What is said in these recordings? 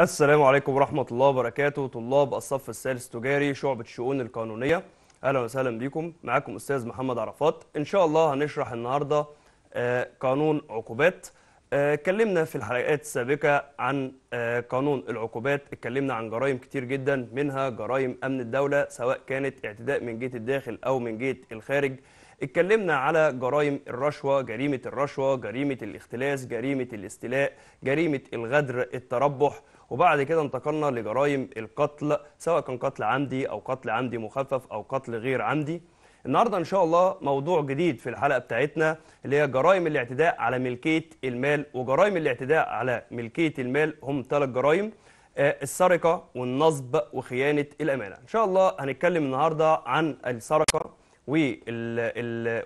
السلام عليكم ورحمة الله وبركاته طلاب الصف الثالث تجاري شعبة الشؤون القانونية أهلا وسهلا بكم معاكم أستاذ محمد عرفات إن شاء الله هنشرح النهاردة آه، قانون عقوبات آه، اتكلمنا في الحلقات السابقة عن آه، قانون العقوبات اتكلمنا عن جرائم كتير جدا منها جرائم أمن الدولة سواء كانت اعتداء من جهة الداخل أو من جهة الخارج اتكلمنا على جرائم الرشوة جريمة الرشوة جريمة الاختلاس جريمة الاستيلاء جريمة الغدر التربح وبعد كده انتقلنا لجرائم القتل سواء كان قتل عمدي أو قتل عمدي مخفف أو قتل غير عمدي النهاردة إن شاء الله موضوع جديد في الحلقة بتاعتنا اللي هي جرائم الاعتداء على ملكية المال وجرائم الاعتداء على ملكية المال هم ثلاث جرائم آه، السرقة والنصب وخيانة الأمانة إن شاء الله هنتكلم النهاردة عن السرقة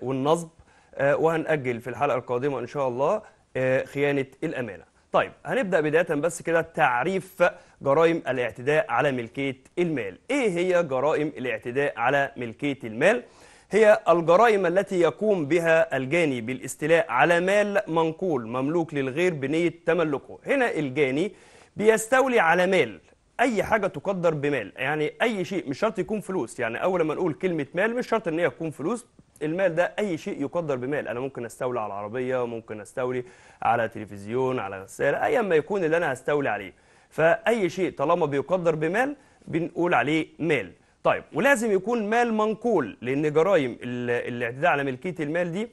والنصب آه، وهنأجل في الحلقة القادمة إن شاء الله آه، خيانة الأمانة طيب هنبدأ بداية بس كده تعريف جرائم الاعتداء على ملكية المال إيه هي جرائم الاعتداء على ملكية المال؟ هي الجرائم التي يقوم بها الجاني بالاستيلاء على مال منقول مملوك للغير بنية تملكه هنا الجاني بيستولي على مال اي حاجه تقدر بمال يعني اي شيء مش شرط يكون فلوس يعني اول ما نقول كلمه مال مش شرط ان هي تكون فلوس المال ده اي شيء يقدر بمال انا ممكن استولي على عربيه ممكن استولي على تلفزيون على غساله ايا ما يكون اللي انا هستولي عليه فاي شيء طالما بيقدر بمال بنقول عليه مال طيب ولازم يكون مال منقول لان جرائم الاعتداء على ملكيه المال دي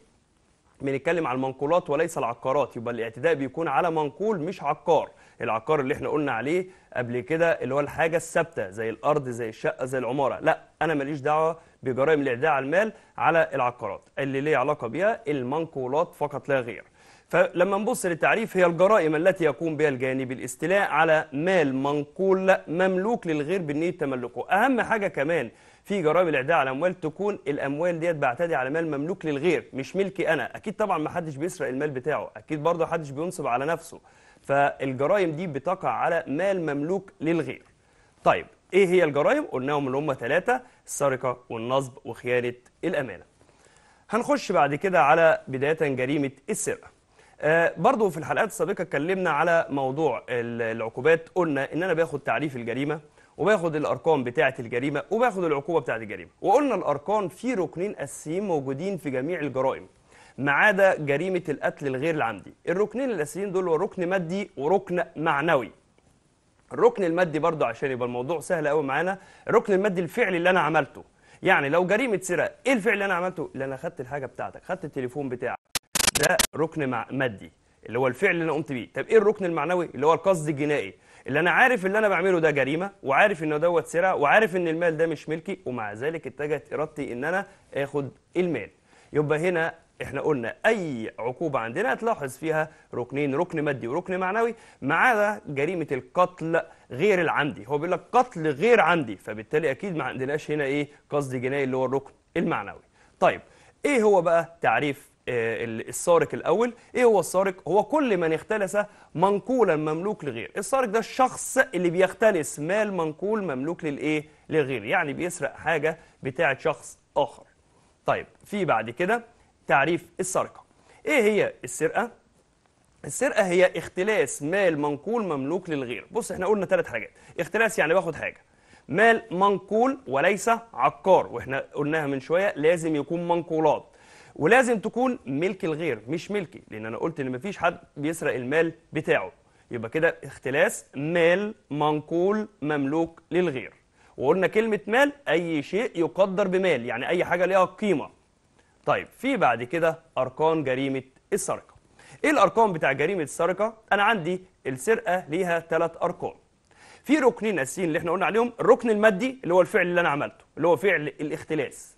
بنتكلم على المنقولات وليس العقارات يبقى الاعتداء بيكون على منقول مش عقار العقار اللي احنا قلنا عليه قبل كده اللي هو الحاجه الثابته زي الارض زي الشقه زي العماره لا انا ماليش دعوه بجرائم الاعداء على المال على العقارات اللي ليه علاقه بها المنقولات فقط لا غير فلما نبص للتعريف هي الجرائم التي يقوم بها الجانب الاستيلاء على مال منقول مملوك للغير بالنية تملكه أهم حاجة كمان في جرائم الاعداء على الاموال تكون الاموال ديت بعتدي على مال مملوك للغير مش ملكي انا اكيد طبعا ما حدش بيسرق المال بتاعه اكيد برضه حدش بينصب على نفسه فالجرائم دي بتقع على مال مملوك للغير طيب ايه هي الجرائم قلناهم اللي هم ثلاثه السرقه والنصب وخيانه الامانه هنخش بعد كده على بدايه جريمه السرقه آه برضو في الحلقات السابقه اتكلمنا على موضوع العقوبات قلنا ان انا باخد تعريف الجريمه وباخد الارقام بتاعه الجريمه وباخد العقوبه بتاعه الجريمه وقلنا الارقام في ركنين اساسيين موجودين في جميع الجرائم ما عدا جريمه القتل الغير العمدي الركنين الاساسيين دول هو ركن مادي وركن معنوي الركن المادي برضه عشان يبقى الموضوع سهل قوي معانا الركن المادي الفعل اللي انا عملته يعني لو جريمه سرقه ايه الفعل اللي انا عملته اللي انا خدت الحاجه بتاعتك خدت التليفون بتاعك ده ركن مع مادي اللي هو الفعل اللي انا قمت بيه طب ايه الركن المعنوي اللي هو القصد الجنائي اللي انا عارف اللي انا بعمله ده جريمه وعارف انه دوت سرقه وعارف ان المال ده مش ملكي ومع ذلك اتجهت ارادتي ان انا اخد المال يبقى هنا احنا قلنا اي عقوبه عندنا تلاحظ فيها ركنين إيه؟ ركن مادي وركن معنوي ما عدا جريمه القتل غير العمدي هو بيقول لك قتل غير عمدي فبالتالي اكيد ما عندناش هنا ايه قصد جنائي اللي هو الركن المعنوي طيب ايه هو بقى تعريف آه، السارق الاول ايه هو السارق هو كل من اختلس منقولا مملوك لغير السارق ده الشخص اللي بيختلس مال منقول مملوك للايه لغير يعني بيسرق حاجه بتاعه شخص اخر طيب في بعد كده تعريف السرقة إيه هي السرقة؟ السرقة هي اختلاس مال منقول مملوك للغير بص احنا قلنا ثلاث حاجات اختلاس يعني باخد حاجة مال منقول وليس عقار واحنا قلناها من شوية لازم يكون منقولات ولازم تكون ملك الغير مش ملكي لان انا قلت ان مفيش حد بيسرق المال بتاعه يبقى كده اختلاس مال منقول مملوك للغير وقلنا كلمة مال أي شيء يقدر بمال يعني أي حاجة ليها قيمة طيب في بعد كده ارقام جريمه السرقه ايه الارقام بتاع جريمه السرقه انا عندي السرقه ليها ثلاث ارقام في ركنين اساسيين اللي احنا قلنا عليهم الركن المادي اللي هو الفعل اللي انا عملته اللي هو فعل الاختلاس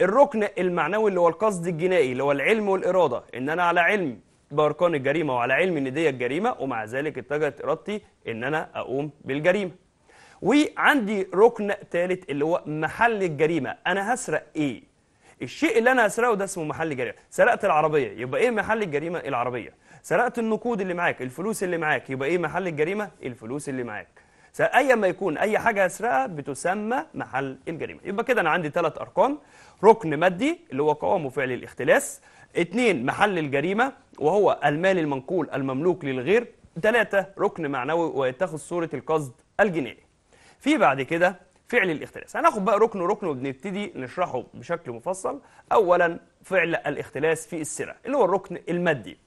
الركن المعنوي اللي هو القصد الجنائي اللي هو العلم والاراده ان انا على علم باركان الجريمه وعلى علم ان دي الجريمه ومع ذلك اتجهت ارادتي ان انا اقوم بالجريمه وعندي ركن ثالث اللي هو محل الجريمه انا هسرق ايه الشيء اللي انا هسرقه ده اسمه محل جريمه سرقت العربيه يبقى ايه محل الجريمه العربيه سرقت النقود اللي معاك الفلوس اللي معاك يبقى ايه محل الجريمه الفلوس اللي معاك اي ما يكون اي حاجه هسرقها بتسمى محل الجريمه يبقى كده انا عندي ثلاث ارقام ركن مادي اللي هو قوام فعل الاختلاس اثنين محل الجريمه وهو المال المنقول المملوك للغير ثلاثة ركن معنوي ويتخذ صورة القصد الجنائي في بعد كده فعل الاختلاس هناخد بقى ركن ركن وبنبتدي نشرحه بشكل مفصل اولا فعل الاختلاس في السلع اللي هو الركن المادي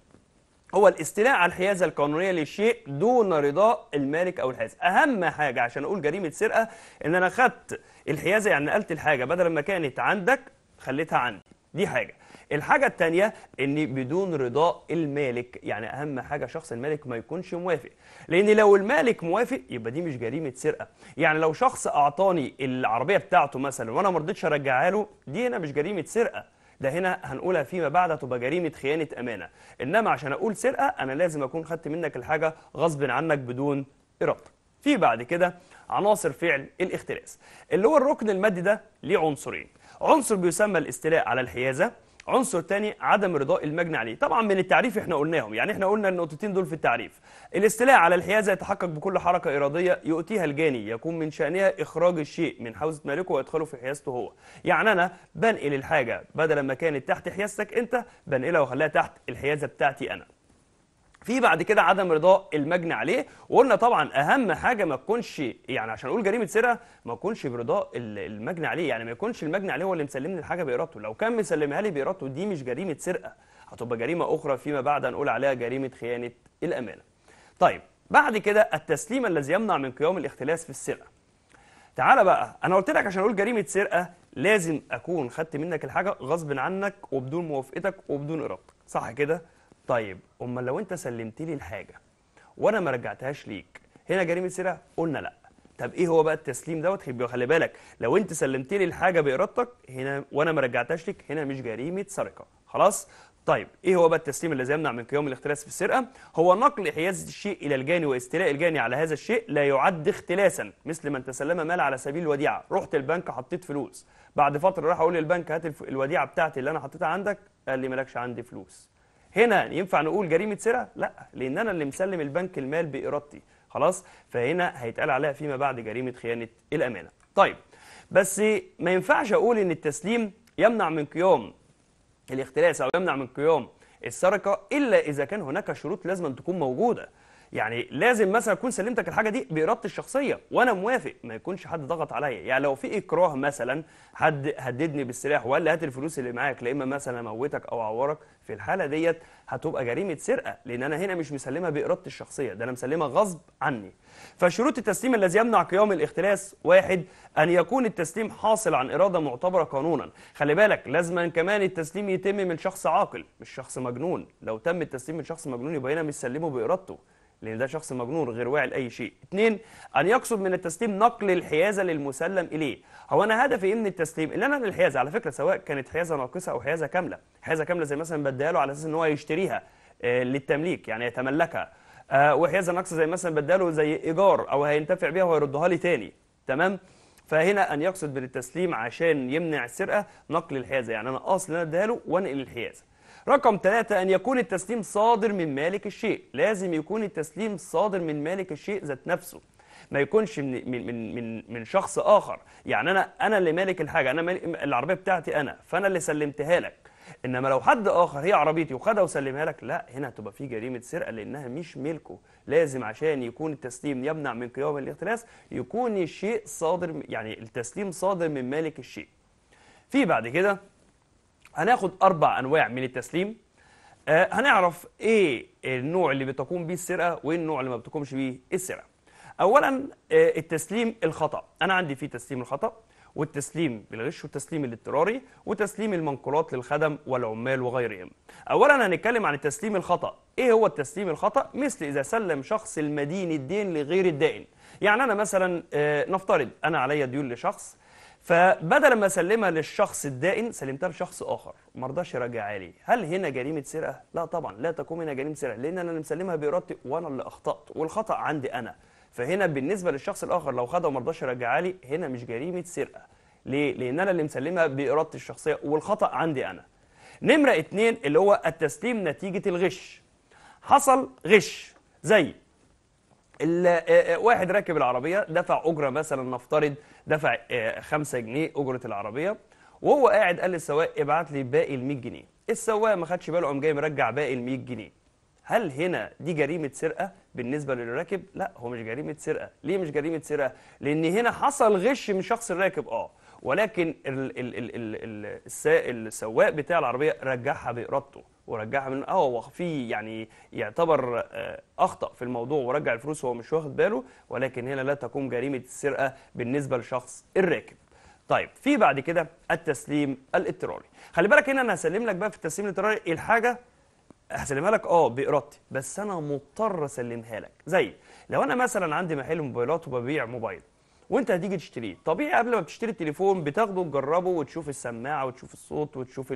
هو الاستيلاء على الحيازه القانونيه للشيء دون رضاء المالك او الحائز اهم حاجه عشان اقول جريمه سرقه ان انا خدت الحيازه يعني نقلت الحاجه بدل ما كانت عندك خليتها عندي دي حاجه الحاجة التانية ان بدون رضاء المالك يعني اهم حاجة شخص المالك ما يكونش موافق لان لو المالك موافق يبقى دي مش جريمة سرقة يعني لو شخص اعطاني العربية بتاعته مثلا وانا ما رضيتش ارجعها له دي هنا مش جريمة سرقة ده هنا هنقولها فيما بعد تبقى جريمه خيانه امانه انما عشان اقول سرقه انا لازم اكون خدت منك الحاجه غصب عنك بدون اراده في بعد كده عناصر فعل الاختلاس اللي هو الركن المادي ده ليه عنصرين عنصر بيسمى الاستيلاء على الحيازه عنصر تاني عدم رضاء المجني عليه طبعا من التعريف احنا قلناهم يعني احنا قلنا النقطتين دول في التعريف الاستيلاء على الحيازه يتحقق بكل حركه اراديه يؤتيها الجاني يكون من شانها اخراج الشيء من حوزه مالكه وادخاله في حيازته هو يعني انا بنقل الحاجه بدل ما كانت تحت حيازتك انت بنقلها واخليها تحت الحيازه بتاعتي انا في بعد كده عدم رضاء المجني عليه وقلنا طبعا اهم حاجه ما تكونش يعني عشان اقول جريمه سرقه ما تكونش برضاء المجني عليه يعني ما يكونش المجني عليه هو اللي مسلمني الحاجه بارادته لو كان مسلمها لي بارادته دي مش جريمه سرقه هتبقى جريمه اخرى فيما بعد هنقول عليها جريمه خيانه الامانه طيب بعد كده التسليم الذي يمنع من قيام الاختلاس في السرقه تعالى بقى انا قلت لك عشان اقول جريمه سرقه لازم اكون خدت منك الحاجه غصب عنك وبدون موافقتك وبدون ارادتك صح كده طيب امال لو انت سلمت لي الحاجه وانا ما رجعتهاش ليك هنا جريمه سرقه قلنا لا طب ايه هو بقى التسليم دوت خلي بالك لو انت سلمت لي الحاجه بارادتك هنا وانا ما رجعتهاش ليك هنا مش جريمه سرقه خلاص طيب ايه هو بقى التسليم الذي يمنع من قيام الاختلاس في السرقه هو نقل حيازه الشيء الى الجاني واستيلاء الجاني على هذا الشيء لا يعد اختلاسا مثل من تسلم مال على سبيل الوديعه رحت البنك حطيت فلوس بعد فتره راح اقول للبنك هات الوديعه بتاعتي اللي انا حطيتها عندك قال لي مالكش عندي فلوس هنا ينفع نقول جريمه سرقه لا لان انا اللي مسلم البنك المال بارادتي خلاص فهنا هيتقال عليها فيما بعد جريمه خيانه الامانه طيب بس ما ينفعش اقول ان التسليم يمنع من قيام الاختلاس او يمنع من قيام السرقه الا اذا كان هناك شروط لازم أن تكون موجوده يعني لازم مثلا اكون سلمتك الحاجه دي بارادتي الشخصيه وانا موافق ما يكونش حد ضغط عليا يعني لو في اكراه مثلا حد هددني بالسلاح وقال لي هات الفلوس اللي معاك لا اما مثلا اموتك او اعورك في الحاله ديت هتبقى جريمه سرقه لان انا هنا مش مسلمها بارادتي الشخصيه ده انا مسلمها غصب عني فشروط التسليم الذي يمنع قيام الاختلاس واحد ان يكون التسليم حاصل عن اراده معتبره قانونا خلي بالك لازما كمان التسليم يتم من شخص عاقل مش شخص مجنون لو تم التسليم من شخص مجنون يبقى هنا مش سلمه بارادته لأن ده شخص مجنون غير واعي لأي شيء اثنين أن يقصد من التسليم نقل الحيازة للمسلم إليه هو أنا هدفي إيه من التسليم إن أنا الحيازة على فكرة سواء كانت حيازة ناقصة أو حيازة كاملة حيازة كاملة زي مثلا بديها له على أساس إن هو يشتريها آه، للتمليك يعني يتملكها آه، وحيازة ناقصة زي مثلا بديها زي إيجار أو هينتفع بيها ويردها لي ثاني. تمام فهنا أن يقصد بالتسليم عشان يمنع السرقة نقل الحيازة يعني أنا أصل أنا أديها له وأنقل الحيازة رقم ثلاثة أن يكون التسليم صادر من مالك الشيء لازم يكون التسليم صادر من مالك الشيء ذات نفسه ما يكونش من من من من, من شخص آخر يعني أنا أنا اللي مالك الحاجة أنا مالك العربية بتاعتي أنا فأنا اللي سلمتها لك انما لو حد اخر هي عربيتي وخدها وسلمها لك لا هنا هتبقى في جريمه سرقه لانها مش ملكه لازم عشان يكون التسليم يمنع من قيام الاختلاس يكون الشيء صادر يعني التسليم صادر من مالك الشيء في بعد كده هناخد أربع أنواع من التسليم آه، هنعرف إيه النوع اللي بتقوم بيه السرقة وإيه النوع اللي ما بتقومش بيه السرقة أولا آه، التسليم الخطأ أنا عندي فيه تسليم الخطأ والتسليم بالغش والتسليم الاضطراري وتسليم المنقولات للخدم والعمال وغيرهم اولا هنتكلم عن التسليم الخطا ايه هو التسليم الخطا مثل اذا سلم شخص المدين الدين لغير الدائن يعني انا مثلا آه، نفترض انا عليا ديون لشخص فبدل ما اسلمها للشخص الدائن سلمتها لشخص اخر ما رضاش يراجع لي هل هنا جريمه سرقه لا طبعا لا تقوم هنا جريمه سرقه لان انا اللي مسلمها بارادتي وانا اللي اخطات والخطا عندي انا فهنا بالنسبه للشخص الاخر لو خدها وما رضاش يراجع لي هنا مش جريمه سرقه ليه لان انا اللي مسلمها بارادتي الشخصيه والخطا عندي انا نمره اتنين اللي هو التسليم نتيجه الغش حصل غش زي آه، آه، واحد راكب العربيه دفع اجره مثلا نفترض دفع 5 آه، جنيه اجره العربيه وهو قاعد قال للسواق ابعت لي باقي ال 100 جنيه السواق ما خدش باله قام جاي مرجع باقي ال 100 جنيه هل هنا دي جريمه سرقه بالنسبه للراكب لا هو مش جريمه سرقه ليه مش جريمه سرقه لان هنا حصل غش من شخص الراكب اه ولكن السواق بتاع العربيه رجعها بارادته ورجعها من اه هو في يعني يعتبر آه، اخطا في الموضوع ورجع الفلوس وهو مش واخد باله ولكن هنا لا تقوم جريمه السرقه بالنسبه لشخص الراكب طيب في بعد كده التسليم الاضطراري خلي بالك هنا انا هسلم لك بقى في التسليم الاضطراري إيه الحاجه هسلمها لك اه بارادتي بس انا مضطر اسلمها لك زي لو انا مثلا عندي محل موبايلات وببيع موبايل وانت هتيجي تشتريه طبيعي قبل ما بتشتري التليفون بتاخده وتجربه وتشوف السماعه وتشوف الصوت وتشوف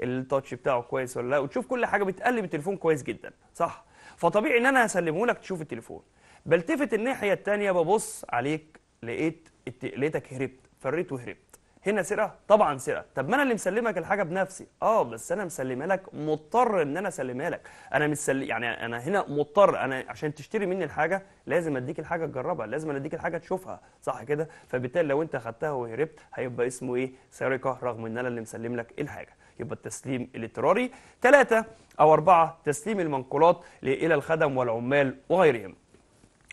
التاتش بتاعه كويس ولا لا وتشوف كل حاجه بتقلب التليفون كويس جدا صح فطبيعي ان انا هسلمه لك تشوف التليفون بلتفت الناحيه الثانيه ببص عليك لقيت لقيتك هربت فريت وهربت هنا سرقه طبعا سرقه طب ما انا اللي مسلمك الحاجه بنفسي اه بس انا مسلمها لك مضطر ان انا اسلمها لك انا مش يعني انا هنا مضطر انا عشان تشتري مني الحاجه لازم اديك الحاجه تجربها لازم اديك الحاجه تشوفها صح كده فبالتالي لو انت خدتها وهربت هيبقى اسمه ايه سرقه رغم ان انا اللي مسلم لك الحاجه يبقى التسليم الاضطراري ثلاثة أو أربعة تسليم المنقولات إلى الخدم والعمال وغيرهم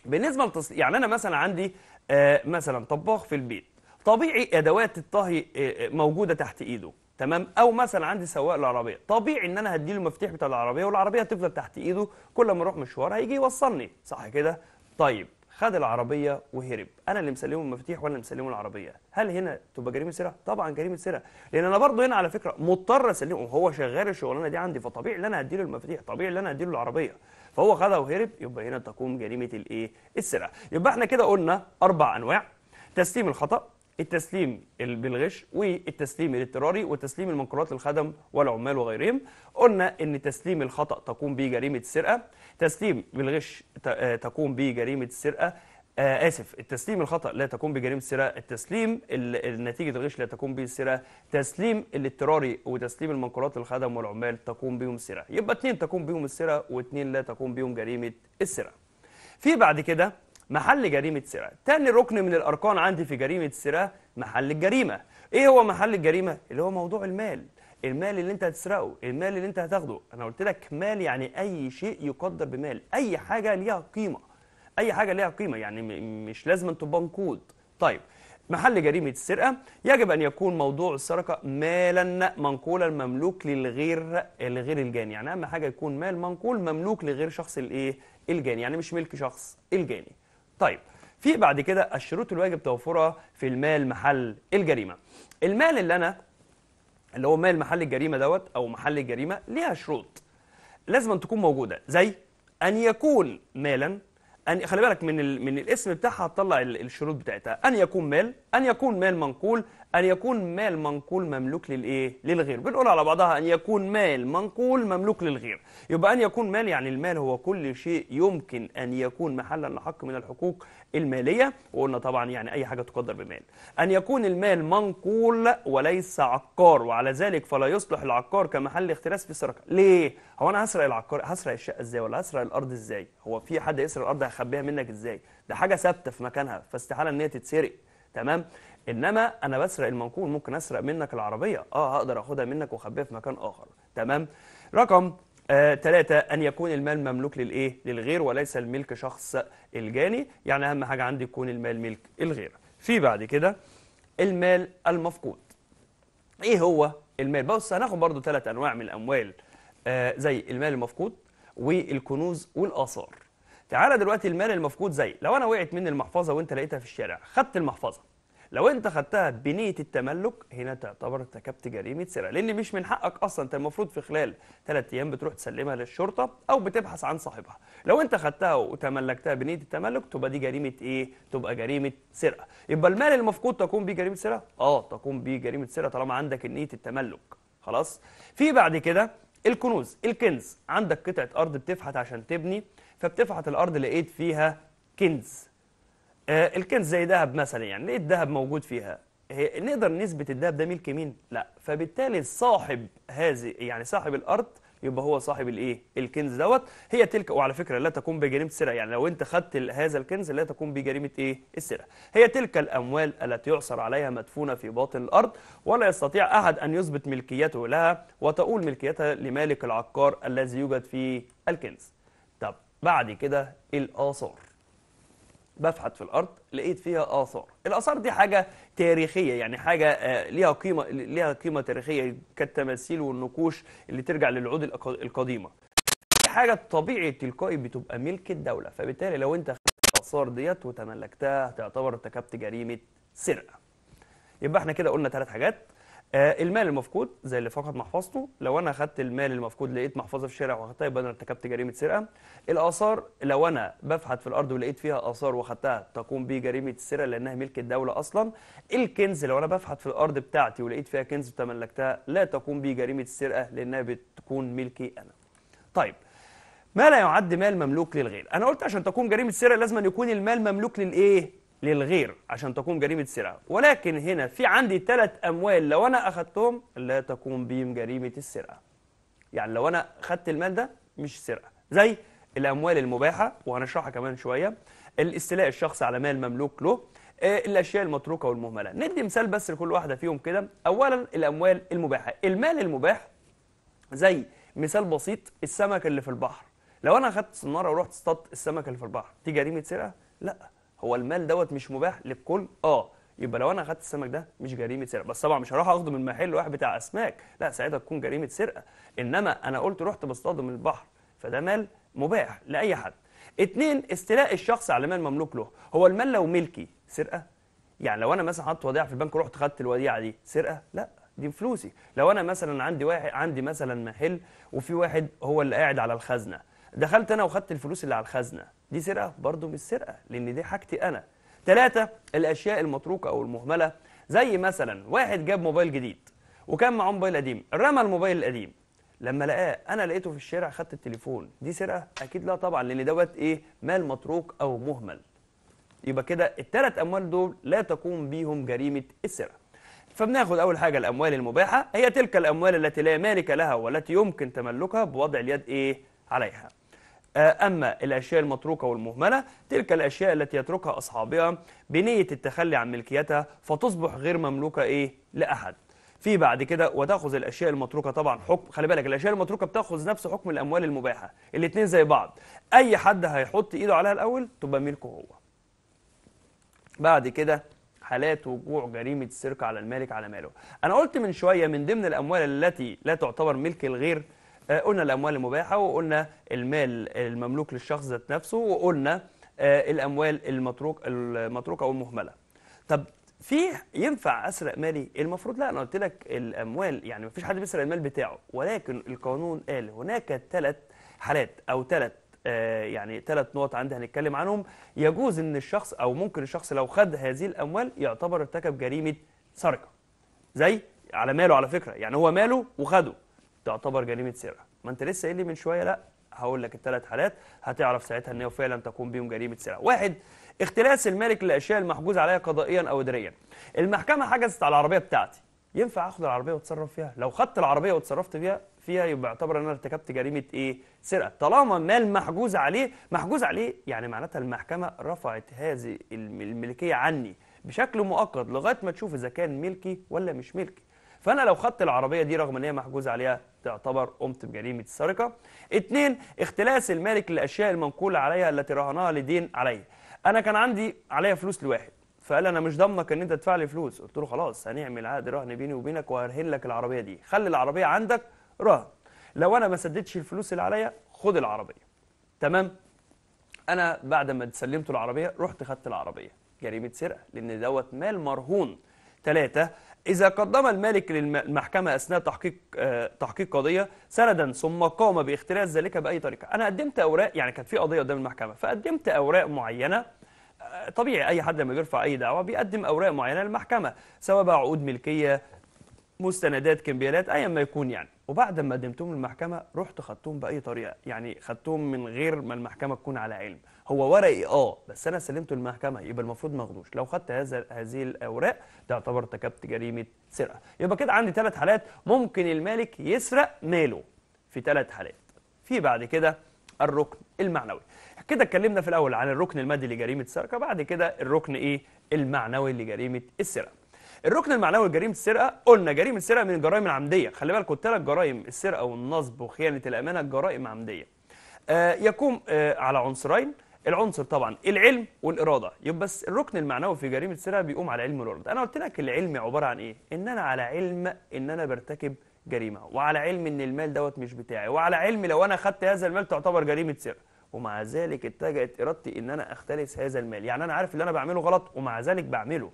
بالنسبة لتص... يعني أنا مثلا عندي آه مثلا طباخ في البيت طبيعي ادوات الطهي آه، آه، موجوده تحت ايده تمام او مثلا عندي سواق العربيه طبيعي ان انا هديله المفتاح بتاع العربيه والعربيه هتفضل تحت ايده كل ما اروح مشوار هيجي يوصلني صح كده طيب خد العربيه وهرب انا اللي مسلمه المفاتيح ولا مسلمه العربيه هل هنا تبقى جريمه سرقه طبعا جريمه سرقه لان انا برضه هنا على فكره مضطر اسلمه وهو شغال الشغلانه دي عندي فطبيعي ان انا له المفاتيح طبيعي ان انا له العربيه فهو خدها وهرب يبقى هنا تقوم جريمه الايه السرقه يبقى احنا كده قلنا اربع انواع تسليم الخطا التسليم بالغش والتسليم الاضطراري وتسليم المنقولات للخدم والعمال وغيرهم قلنا ان تسليم الخطأ تقوم به جريمة السرقة تسليم بالغش آه، تقوم به جريمة السرقة آه آسف التسليم الخطأ لا تقوم بجريمة السرقة التسليم نتيجة الغش لا تقوم به السرقة تسليم الاضطراري وتسليم المنقولات للخدم والعمال تقوم بهم السرقة يبقى اثنين تقوم بهم السرقة واثنين لا تقوم بهم جريمة السرقة في بعد كده محل جريمة سرقة تاني ركن من الأركان عندي في جريمة السرقة محل الجريمة إيه هو محل الجريمة؟ اللي هو موضوع المال المال اللي انت هتسرقه المال اللي انت هتاخده انا قلت لك مال يعني اي شيء يقدر بمال اي حاجه ليها قيمه اي حاجه ليها قيمه يعني مش لازم تبقى نقود طيب محل جريمه السرقه يجب ان يكون موضوع السرقه مالا منقولا مملوك للغير لغير الجاني يعني اهم حاجه يكون مال منقول مملوك لغير شخص الايه الجاني يعني مش ملك شخص الجاني طيب في بعد كده الشروط الواجب توفرها في المال محل الجريمه المال اللي انا اللي هو مال محل الجريمه دوت او محل الجريمه ليها شروط لازم أن تكون موجوده زي ان يكون مالا أن خلي بالك من ال... من الاسم بتاعها هتطلع الشروط بتاعتها أن يكون مال أن يكون مال منقول أن يكون مال منقول مملوك للإيه؟ للغير بنقول على بعضها أن يكون مال منقول مملوك للغير يبقى أن يكون مال يعني المال هو كل شيء يمكن أن يكون محلا لحق من الحقوق المالية وقلنا طبعا يعني أي حاجة تقدر بمال أن يكون المال منقول وليس عقار وعلى ذلك فلا يصلح العقار كمحل اختلاس في السرقة ليه؟ هو أنا هسرق العقار هسرق الشقة إزاي ولا هسرق الأرض إزاي؟ هو في حد يسرق الأرض هيخبيها منك إزاي؟ ده حاجة ثابتة في مكانها فاستحالة إن هي تتسرق تمام؟ انما انا بسرق المنقول ممكن اسرق منك العربيه اه هقدر اخدها منك واخبيها في مكان اخر تمام رقم ثلاثة آه، أن يكون المال مملوك للإيه؟ للغير وليس الملك شخص الجاني، يعني أهم حاجة عندي يكون المال ملك الغير. في بعد كده المال المفقود. إيه هو المال؟ بص هناخد برضو ثلاث أنواع من الأموال آه زي المال المفقود والكنوز والآثار. تعالى دلوقتي المال المفقود زي لو أنا وقعت مني المحفظة وأنت لقيتها في الشارع، خدت المحفظة لو انت خدتها بنيه التملك هنا تعتبر ارتكبت جريمه سرقه لان مش من حقك اصلا انت المفروض في خلال ثلاث ايام بتروح تسلمها للشرطه او بتبحث عن صاحبها لو انت خدتها وتملكتها بنيه التملك تبقى دي جريمه ايه تبقى جريمه سرقه يبقى المال المفقود تقوم به جريمه سرقه اه تقوم به جريمه سرقه طالما عندك نيه التملك خلاص في بعد كده الكنوز الكنز عندك قطعه ارض بتفحت عشان تبني فبتفحت الارض لقيت فيها كنز آه، الكنز زي دهب مثلا يعني ليه الدهب موجود فيها هي نقدر نثبت الدهب ده ملك مين لا فبالتالي صاحب هذه يعني صاحب الارض يبقى هو صاحب الايه الكنز دوت هي تلك وعلى فكره لا تقوم بجريمه سرقه يعني لو انت خدت هذا الكنز لا تقوم بجريمه ايه السرقه هي تلك الاموال التي يعصر عليها مدفونه في باطن الارض ولا يستطيع احد ان يثبت ملكيته لها وتؤول ملكيتها لمالك العقار الذي يوجد في الكنز طب بعد كده الاثار بفحت في الارض لقيت فيها اثار الاثار دي حاجه تاريخيه يعني حاجه آه، ليها قيمه ليها قيمه تاريخيه كالتماثيل والنقوش اللي ترجع للعود القديمه حاجه طبيعي تلقائي بتبقى ملك الدوله فبالتالي لو انت خدت الاثار ديت وتملكتها هتعتبر ارتكبت جريمه سرقه يبقى احنا كده قلنا ثلاث حاجات آه، المال المفقود زي اللي فقد محفظته لو انا اخذت المال المفقود لقيت محفظه في الشارع واخدتها يبقى انا ارتكبت جريمه سرقه الاثار لو انا بفحت في الارض ولقيت فيها اثار واخدتها تقوم بجريمة جريمه السرقه لانها ملك الدوله اصلا الكنز لو انا بفحت في الارض بتاعتي ولقيت فيها كنز وتملكتها لا تقوم بجريمة جريمه السرقه لانها بتكون ملكي انا طيب ما لا يعد مال مملوك للغير انا قلت عشان تكون جريمه سرقه لازم أن يكون المال مملوك للايه للغير عشان تقوم جريمة سرقة ولكن هنا في عندي ثلاث أموال لو أنا أخذتهم لا تقوم بهم جريمة السرقة يعني لو أنا أخذت المال ده مش سرقة زي الأموال المباحة وهنشرحها كمان شوية الاستيلاء الشخصي على مال مملوك له آه، الأشياء المتروكة والمهملة ندي مثال بس لكل واحدة فيهم كده أولا الأموال المباحة المال المباح زي مثال بسيط السمك اللي في البحر لو أنا أخذت صنارة ورحت اصطدت السمك اللي في البحر دي جريمة سرقة؟ لأ هو المال دوت مش مباح للكل اه يبقى لو انا اخدت السمك ده مش جريمه سرقه بس طبعا مش هروح اخده من محل واحد بتاع اسماك لا ساعتها تكون جريمه سرقه انما انا قلت رحت بصطادم البحر فده مال مباح لاي حد اتنين استيلاء الشخص على مال مملوك له هو المال لو ملكي سرقه يعني لو انا مثلا حاطط وديعه في البنك ورحت خدت الوديعه دي سرقه لا دي فلوسي لو انا مثلا عندي واحد عندي مثلا محل وفي واحد هو اللي قاعد على الخزنه دخلت انا وخدت الفلوس اللي على الخزنه دي سرقه برضو مش سرقه لان دي حاجتي انا ثلاثة الاشياء المتروكه او المهمله زي مثلا واحد جاب موبايل جديد وكان معاه موبايل قديم رمى الموبايل القديم لما لقاه انا لقيته في الشارع خدت التليفون دي سرقه اكيد لا طبعا لان دوت ايه مال متروك او مهمل يبقى كده الثلاث اموال دول لا تقوم بيهم جريمه السرقه فبناخد أول حاجة الأموال المباحة هي تلك الأموال التي لا مالك لها والتي يمكن تملكها بوضع اليد إيه عليها آه، أما الأشياء المتروكة والمهملة تلك الأشياء التي يتركها أصحابها بنية التخلي عن ملكيتها فتصبح غير مملوكة إيه لأحد في بعد كده وتاخذ الاشياء المتروكه طبعا حكم خلي بالك الاشياء المتروكه بتاخذ نفس حكم الاموال المباحه الاثنين زي بعض اي حد هيحط ايده عليها الاول تبقى ملكه هو بعد كده حالات وقوع جريمه السرقه على المالك على ماله انا قلت من شويه من ضمن الاموال التي لا تعتبر ملك الغير آه، قلنا الأموال المباحة وقلنا المال المملوك للشخص ذات نفسه وقلنا آه، الأموال المتروك المتروكة أو المهملة طب في ينفع أسرق مالي المفروض لا أنا قلت لك الأموال يعني مفيش حد بيسرق المال بتاعه ولكن القانون قال هناك ثلاث حالات أو ثلاث آه، يعني ثلاث نقط عندي هنتكلم عنهم يجوز ان الشخص او ممكن الشخص لو خد هذه الاموال يعتبر ارتكب جريمه سرقه زي على ماله على فكره يعني هو ماله وخده تعتبر جريمه سرقه ما انت لسه قايل لي من شويه لا هقول لك الثلاث حالات هتعرف ساعتها ان هي فعلا تقوم بهم جريمه سرقه واحد اختلاس المالك للاشياء المحجوز عليها قضائيا او اداريا المحكمه حجزت على العربيه بتاعتي ينفع اخد العربيه واتصرف فيها لو خدت العربيه واتصرفت بيها فيها يبقى اعتبر ان انا ارتكبت جريمه ايه سرقه طالما مال محجوز عليه محجوز عليه يعني معناتها المحكمه رفعت هذه الملكيه عني بشكل مؤقت لغايه ما تشوف اذا كان ملكي ولا مش ملكي فانا لو خدت العربيه دي رغم ان هي محجوز عليها تعتبر قمت بجريمة السرقة اثنين اختلاس المالك للأشياء المنقولة عليها التي رهنها لدين علي أنا كان عندي عليا فلوس لواحد فقال انا مش ضامنك ان انت تدفع لي فلوس قلت له خلاص هنعمل عقد رهن بيني وبينك وهرهن لك العربيه دي خلي العربيه عندك رهن لو انا ما سددتش الفلوس اللي عليا خد العربيه تمام انا بعد ما سلمت العربيه رحت خدت العربيه جريمه سرقه لان دوت مال مرهون ثلاثه إذا قدم المالك للمحكمة أثناء تحقيق آه، تحقيق قضية سندا ثم قام باختلاس ذلك بأي طريقة أنا قدمت أوراق يعني كانت في قضية قدام المحكمة فقدمت أوراق معينة آه، طبيعي أي حد لما بيرفع أي دعوة بيقدم أوراق معينة للمحكمة سواء بقى عقود ملكية مستندات كمبيالات أيا ما يكون يعني وبعد ما قدمتهم للمحكمة رحت خدتهم بأي طريقة يعني خدتهم من غير ما المحكمة تكون على علم هو ورقي إيه؟ اه بس انا سلمته المحكمه يبقى المفروض ماخدوش لو خدت هذا هذه الاوراق تعتبر ارتكبت جريمه سرقه يبقى كده عندي ثلاث حالات ممكن المالك يسرق ماله في ثلاث حالات في بعد كده الركن المعنوي كده اتكلمنا في الاول عن الركن المادي لجريمه السرقه بعد كده الركن ايه المعنوي لجريمه السرقه الركن المعنوي لجريمه السرقه قلنا جريمه السرقه من الجرائم العمديه خلي قلت الثلاث جرائم السرقه والنصب وخيانه الامانه جرائم عمديه آه يقوم آه على عنصرين العنصر طبعا العلم والاراده يبقى بس الركن المعنوي في جريمه السرقه بيقوم على علم الاراده انا قلت لك العلم عباره عن ايه ان انا على علم ان انا برتكب جريمه وعلى علم ان المال دوت مش بتاعي وعلى علم لو انا خدت هذا المال تعتبر جريمه سرقه ومع ذلك اتجهت ارادتي ان انا اختلس هذا المال يعني انا عارف اللي انا بعمله غلط ومع ذلك بعمله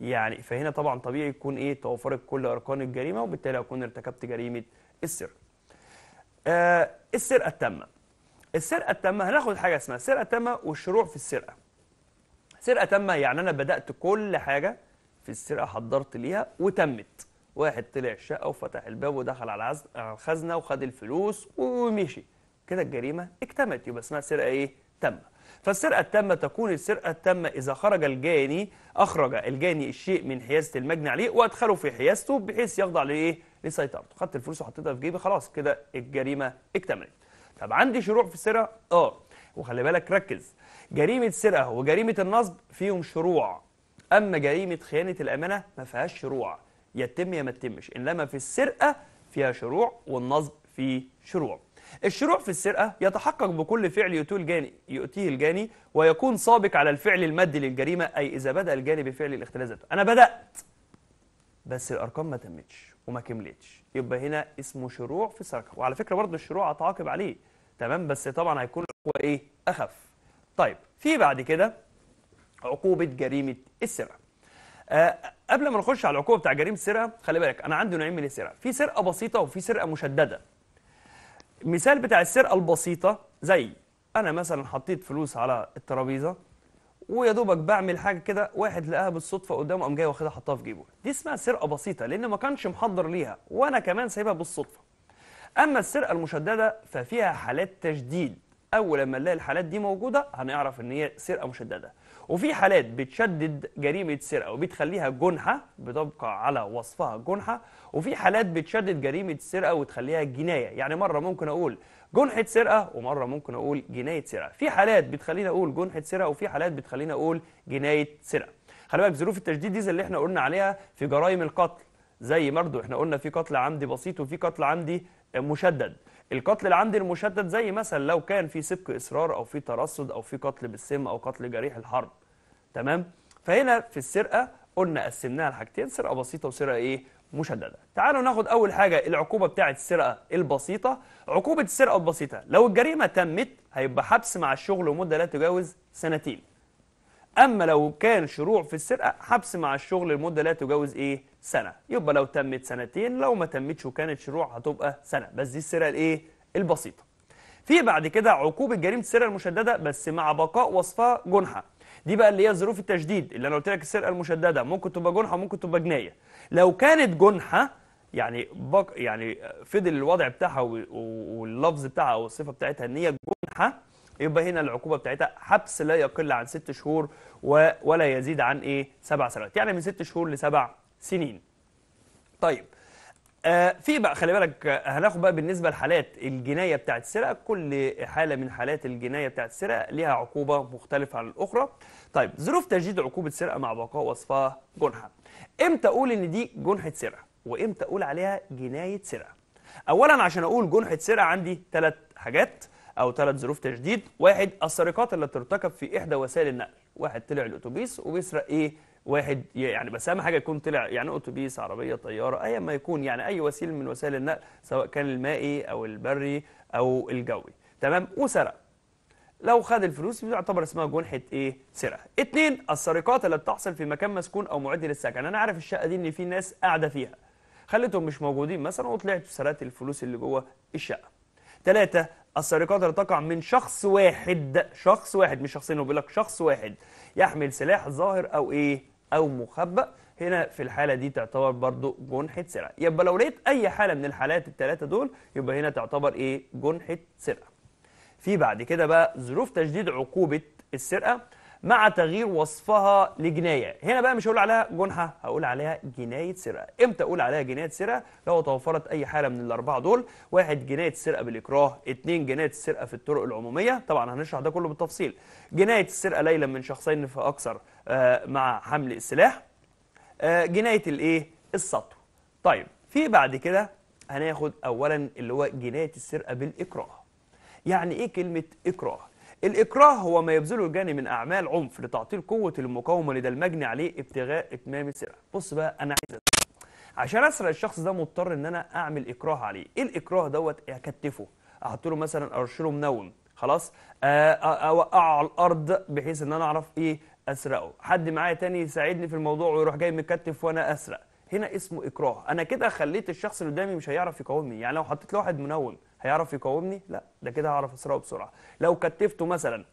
يعني فهنا طبعا طبيعي يكون ايه توفرت كل اركان الجريمه وبالتالي اكون ارتكبت جريمه السرقه آه السرقه التامه السرقه التامه هناخد حاجه اسمها السرقه التامه والشروع في السرقه سرقه تامه يعني انا بدات كل حاجه في السرقه حضرت ليها وتمت واحد طلع الشقه وفتح الباب ودخل على على الخزنه وخد الفلوس ومشي كده الجريمه اكتمت يبقى اسمها سرقه ايه تامه فالسرقة التامة تكون السرقة التامة إذا خرج الجاني أخرج الجاني الشيء من حيازة المجني عليه وأدخله في حيازته بحيث يخضع لإيه؟ لسيطرته، خدت الفلوس وحطيتها في جيبي خلاص كده الجريمة اكتملت. طب عندي شروع في السرقه اه وخلي بالك ركز جريمه سرقه وجريمه النصب فيهم شروع اما جريمه خيانه الامانه ما فيهاش شروع يا تتم يا ما تتمش انما في السرقه فيها شروع والنصب فيه شروع الشروع في السرقة يتحقق بكل فعل يؤتيه الجاني, يؤتيه الجاني ويكون سابق على الفعل المادي للجريمة أي إذا بدأ الجاني بفعل الاختلاس ذاته أنا بدأت بس الأرقام ما تمتش وما كملتش يبقى هنا اسمه شروع في سرقه وعلى فكره برضه الشروع هتعاقب عليه تمام بس طبعا هيكون هو ايه اخف طيب في بعد كده عقوبه جريمه السرقه أه قبل ما نخش على العقوبه بتاع جريمه السرقه خلي بالك انا عندي نوعين من السرقه في سرقه بسيطه وفي سرقه مشدده مثال بتاع السرقه البسيطه زي انا مثلا حطيت فلوس على الترابيزه ويا دوبك بعمل حاجه كده واحد لقاها بالصدفه قدامه قام جاي واخدها حطها في جيبه دي اسمها سرقه بسيطه لان ما كانش محضر ليها وانا كمان سايبها بالصدفه اما السرقه المشدده ففيها حالات تشديد اول لما نلاقي الحالات دي موجوده هنعرف ان هي سرقه مشدده وفي حالات بتشدد جريمه سرقه وبتخليها جنحه بتبقى على وصفها جنحه وفي حالات بتشدد جريمه سرقه وتخليها جنايه يعني مره ممكن اقول جنحة سرقة ومرة ممكن أقول جناية سرقة في حالات بتخليني أقول جنحة سرقة وفي حالات بتخليني أقول جناية سرقة خلي بالك ظروف التشديد دي زي اللي احنا قلنا عليها في جرائم القتل زي برضه احنا قلنا في قتل عمدي بسيط وفي قتل عمدي مشدد القتل العمدي المشدد زي مثلا لو كان في سبق إصرار أو في ترصد أو في قتل بالسم أو قتل جريح الحرب تمام فهنا في السرقة قلنا قسمناها لحاجتين سرقة بسيطة وسرقة إيه مشددة تعالوا ناخد أول حاجة العقوبة بتاعة السرقة البسيطة عقوبة السرقة البسيطة لو الجريمة تمت هيبقى حبس مع الشغل ومدة لا تجاوز سنتين أما لو كان شروع في السرقة حبس مع الشغل لمدة لا تجاوز إيه سنة يبقى لو تمت سنتين لو ما تمتش وكانت شروع هتبقى سنة بس دي السرقة الإيه البسيطة في بعد كده عقوبة جريمة السرقة المشددة بس مع بقاء وصفها جنحة دي بقى اللي هي ظروف التشديد اللي انا قلت لك السرقه المشدده ممكن تبقى جنحه وممكن تبقى جنايه لو كانت جنحة يعني بق يعني فضل الوضع بتاعها واللفظ بتاعها او الصفه بتاعتها ان هي جنحه يبقى هنا العقوبه بتاعتها حبس لا يقل عن ست شهور ولا يزيد عن ايه سبع سنوات يعني من ست شهور لسبع سنين طيب آه، في بقى خلي بالك هناخد بقى بالنسبه لحالات الجنايه بتاعه السرقه كل حاله من حالات الجنايه بتاعه السرقه ليها عقوبه مختلفه عن الاخرى طيب ظروف تجديد عقوبه سرقه مع بقاء وصفها جنحه امتى اقول ان دي جنحه سرقه وامتى اقول عليها جنايه سرقه اولا عشان اقول جنحه سرقه عندي ثلاث حاجات او ثلاث ظروف تجديد واحد السرقات اللي ترتكب في احدى وسائل النقل واحد طلع الاتوبيس وبيسرق ايه واحد يعني بس اهم حاجه يكون طلع يعني اتوبيس عربيه طياره ايا ما يكون يعني اي وسيله من وسائل النقل سواء كان المائي او البري او الجوي تمام وسرق لو خد الفلوس يعتبر اسمها جنحه ايه سرقه اثنين السرقات اللي بتحصل في مكان مسكون او معد للسكن انا عارف الشقه دي ان في ناس قاعده فيها خليتهم مش موجودين مثلا وطلعت وسرقت الفلوس اللي جوه الشقه ثلاثة السرقات اللي تقع من شخص واحد شخص واحد مش شخصين هو بيقول لك شخص واحد يحمل سلاح ظاهر او ايه أو مخبأ هنا في الحالة دي تعتبر برضو جنحة سرقة يبقى لو لقيت أي حالة من الحالات الثلاثة دول يبقى هنا تعتبر إيه جنحة سرقة في بعد كده بقى ظروف تجديد عقوبة السرقة مع تغيير وصفها لجناية هنا بقى مش هقول عليها جنحة هقول عليها جناية سرقة امتى اقول عليها جناية سرقة لو توفرت اي حالة من الاربعة دول واحد جناية سرقة بالاكراه اتنين جناية سرقة في الطرق العمومية طبعا هنشرح ده كله بالتفصيل جناية السرقة ليلا من شخصين فاكثر آه، مع حمل السلاح آه، جناية الايه السطو طيب في بعد كده هناخد اولا اللي هو جناية السرقة بالاكراه يعني ايه كلمة اكراه الإكراه هو ما يبذله الجاني من أعمال عنف لتعطيل قوة المقاومة لدى المجني عليه ابتغاء إتمام السرعة. بص بقى أنا عايز عشان أسرق الشخص ده مضطر إن أنا أعمل إكراه عليه إيه الإكراه دوت أكتفه أحط له مثلا أرش له منوم خلاص آه، آه، آه، أوقعه على الأرض بحيث إن أنا أعرف إيه أسرقه حد معايا تاني يساعدني في الموضوع ويروح جاي مكتف وأنا أسرق هنا اسمه إكراه أنا كده خليت الشخص اللي قدامي مش هيعرف يقاومني يعني لو حطيت له واحد منوم هيعرف يقاومني لا ده كده هعرف اسرقه بسرعه لو كتفته مثلا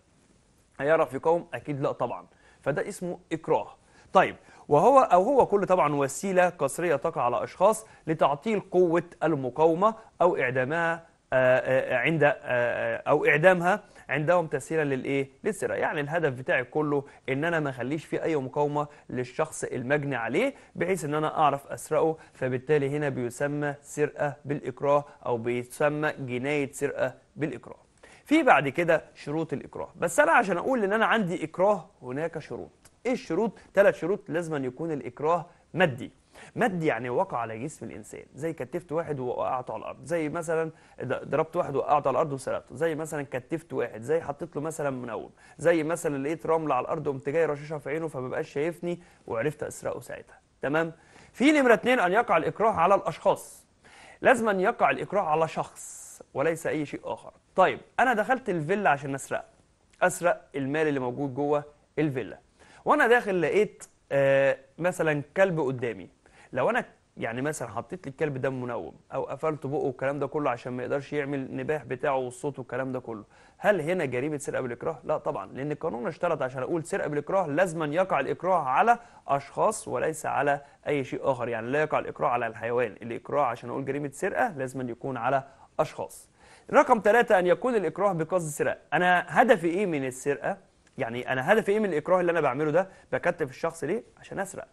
هيعرف يقاوم اكيد لا طبعا فده اسمه اكراه طيب وهو أو هو كل طبعا وسيلة قسرية تقع على أشخاص لتعطيل قوة المقاومة أو إعدامها آه، آه، عند آه، أو إعدامها عندهم تسهيلا للايه للسرقه يعني الهدف بتاعي كله ان انا ما اخليش في اي مقاومه للشخص المجني عليه بحيث ان انا اعرف اسرقه فبالتالي هنا بيسمى سرقه بالاكراه او بيسمى جنايه سرقه بالاكراه في بعد كده شروط الاكراه بس انا عشان اقول ان انا عندي اكراه هناك شروط ايه الشروط ثلاث شروط لازم يكون الاكراه مادي مد يعني وقع على جسم الانسان زي كتفت واحد ووقعته على الارض زي مثلا ضربت واحد ووقعت على الارض وسرقته زي مثلا كتفت واحد زي حطيت له مثلا منوم زي مثلا لقيت رمله على الارض قمت جاي رشاشه في عينه فمبقاش شايفني وعرفت اسرقه ساعتها تمام في نمره اثنين ان يقع الاكراه على الاشخاص لازم أن يقع الاكراه على شخص وليس اي شيء اخر طيب انا دخلت الفيلا عشان اسرق اسرق المال اللي موجود جوه الفيلا وانا داخل لقيت آه مثلا كلب قدامي لو انا يعني مثلا حطيت للكلب دم منوم او قفلت بقه والكلام ده كله عشان ما يقدرش يعمل نباح بتاعه والصوت والكلام ده كله هل هنا جريمه سرقه بالاكراه لا طبعا لان القانون اشترط عشان اقول سرقه بالاكراه لازما يقع الاكراه على اشخاص وليس على اي شيء اخر يعني لا يقع الاكراه على الحيوان الاكراه عشان اقول جريمه سرقه لازما يكون على اشخاص رقم ثلاثة أن يكون الإكراه بقصد سرقة أنا هدفي إيه من السرقة؟ يعني أنا هدفي إيه من الإكراه اللي أنا بعمله ده؟ بكتف الشخص ليه؟ عشان أسرق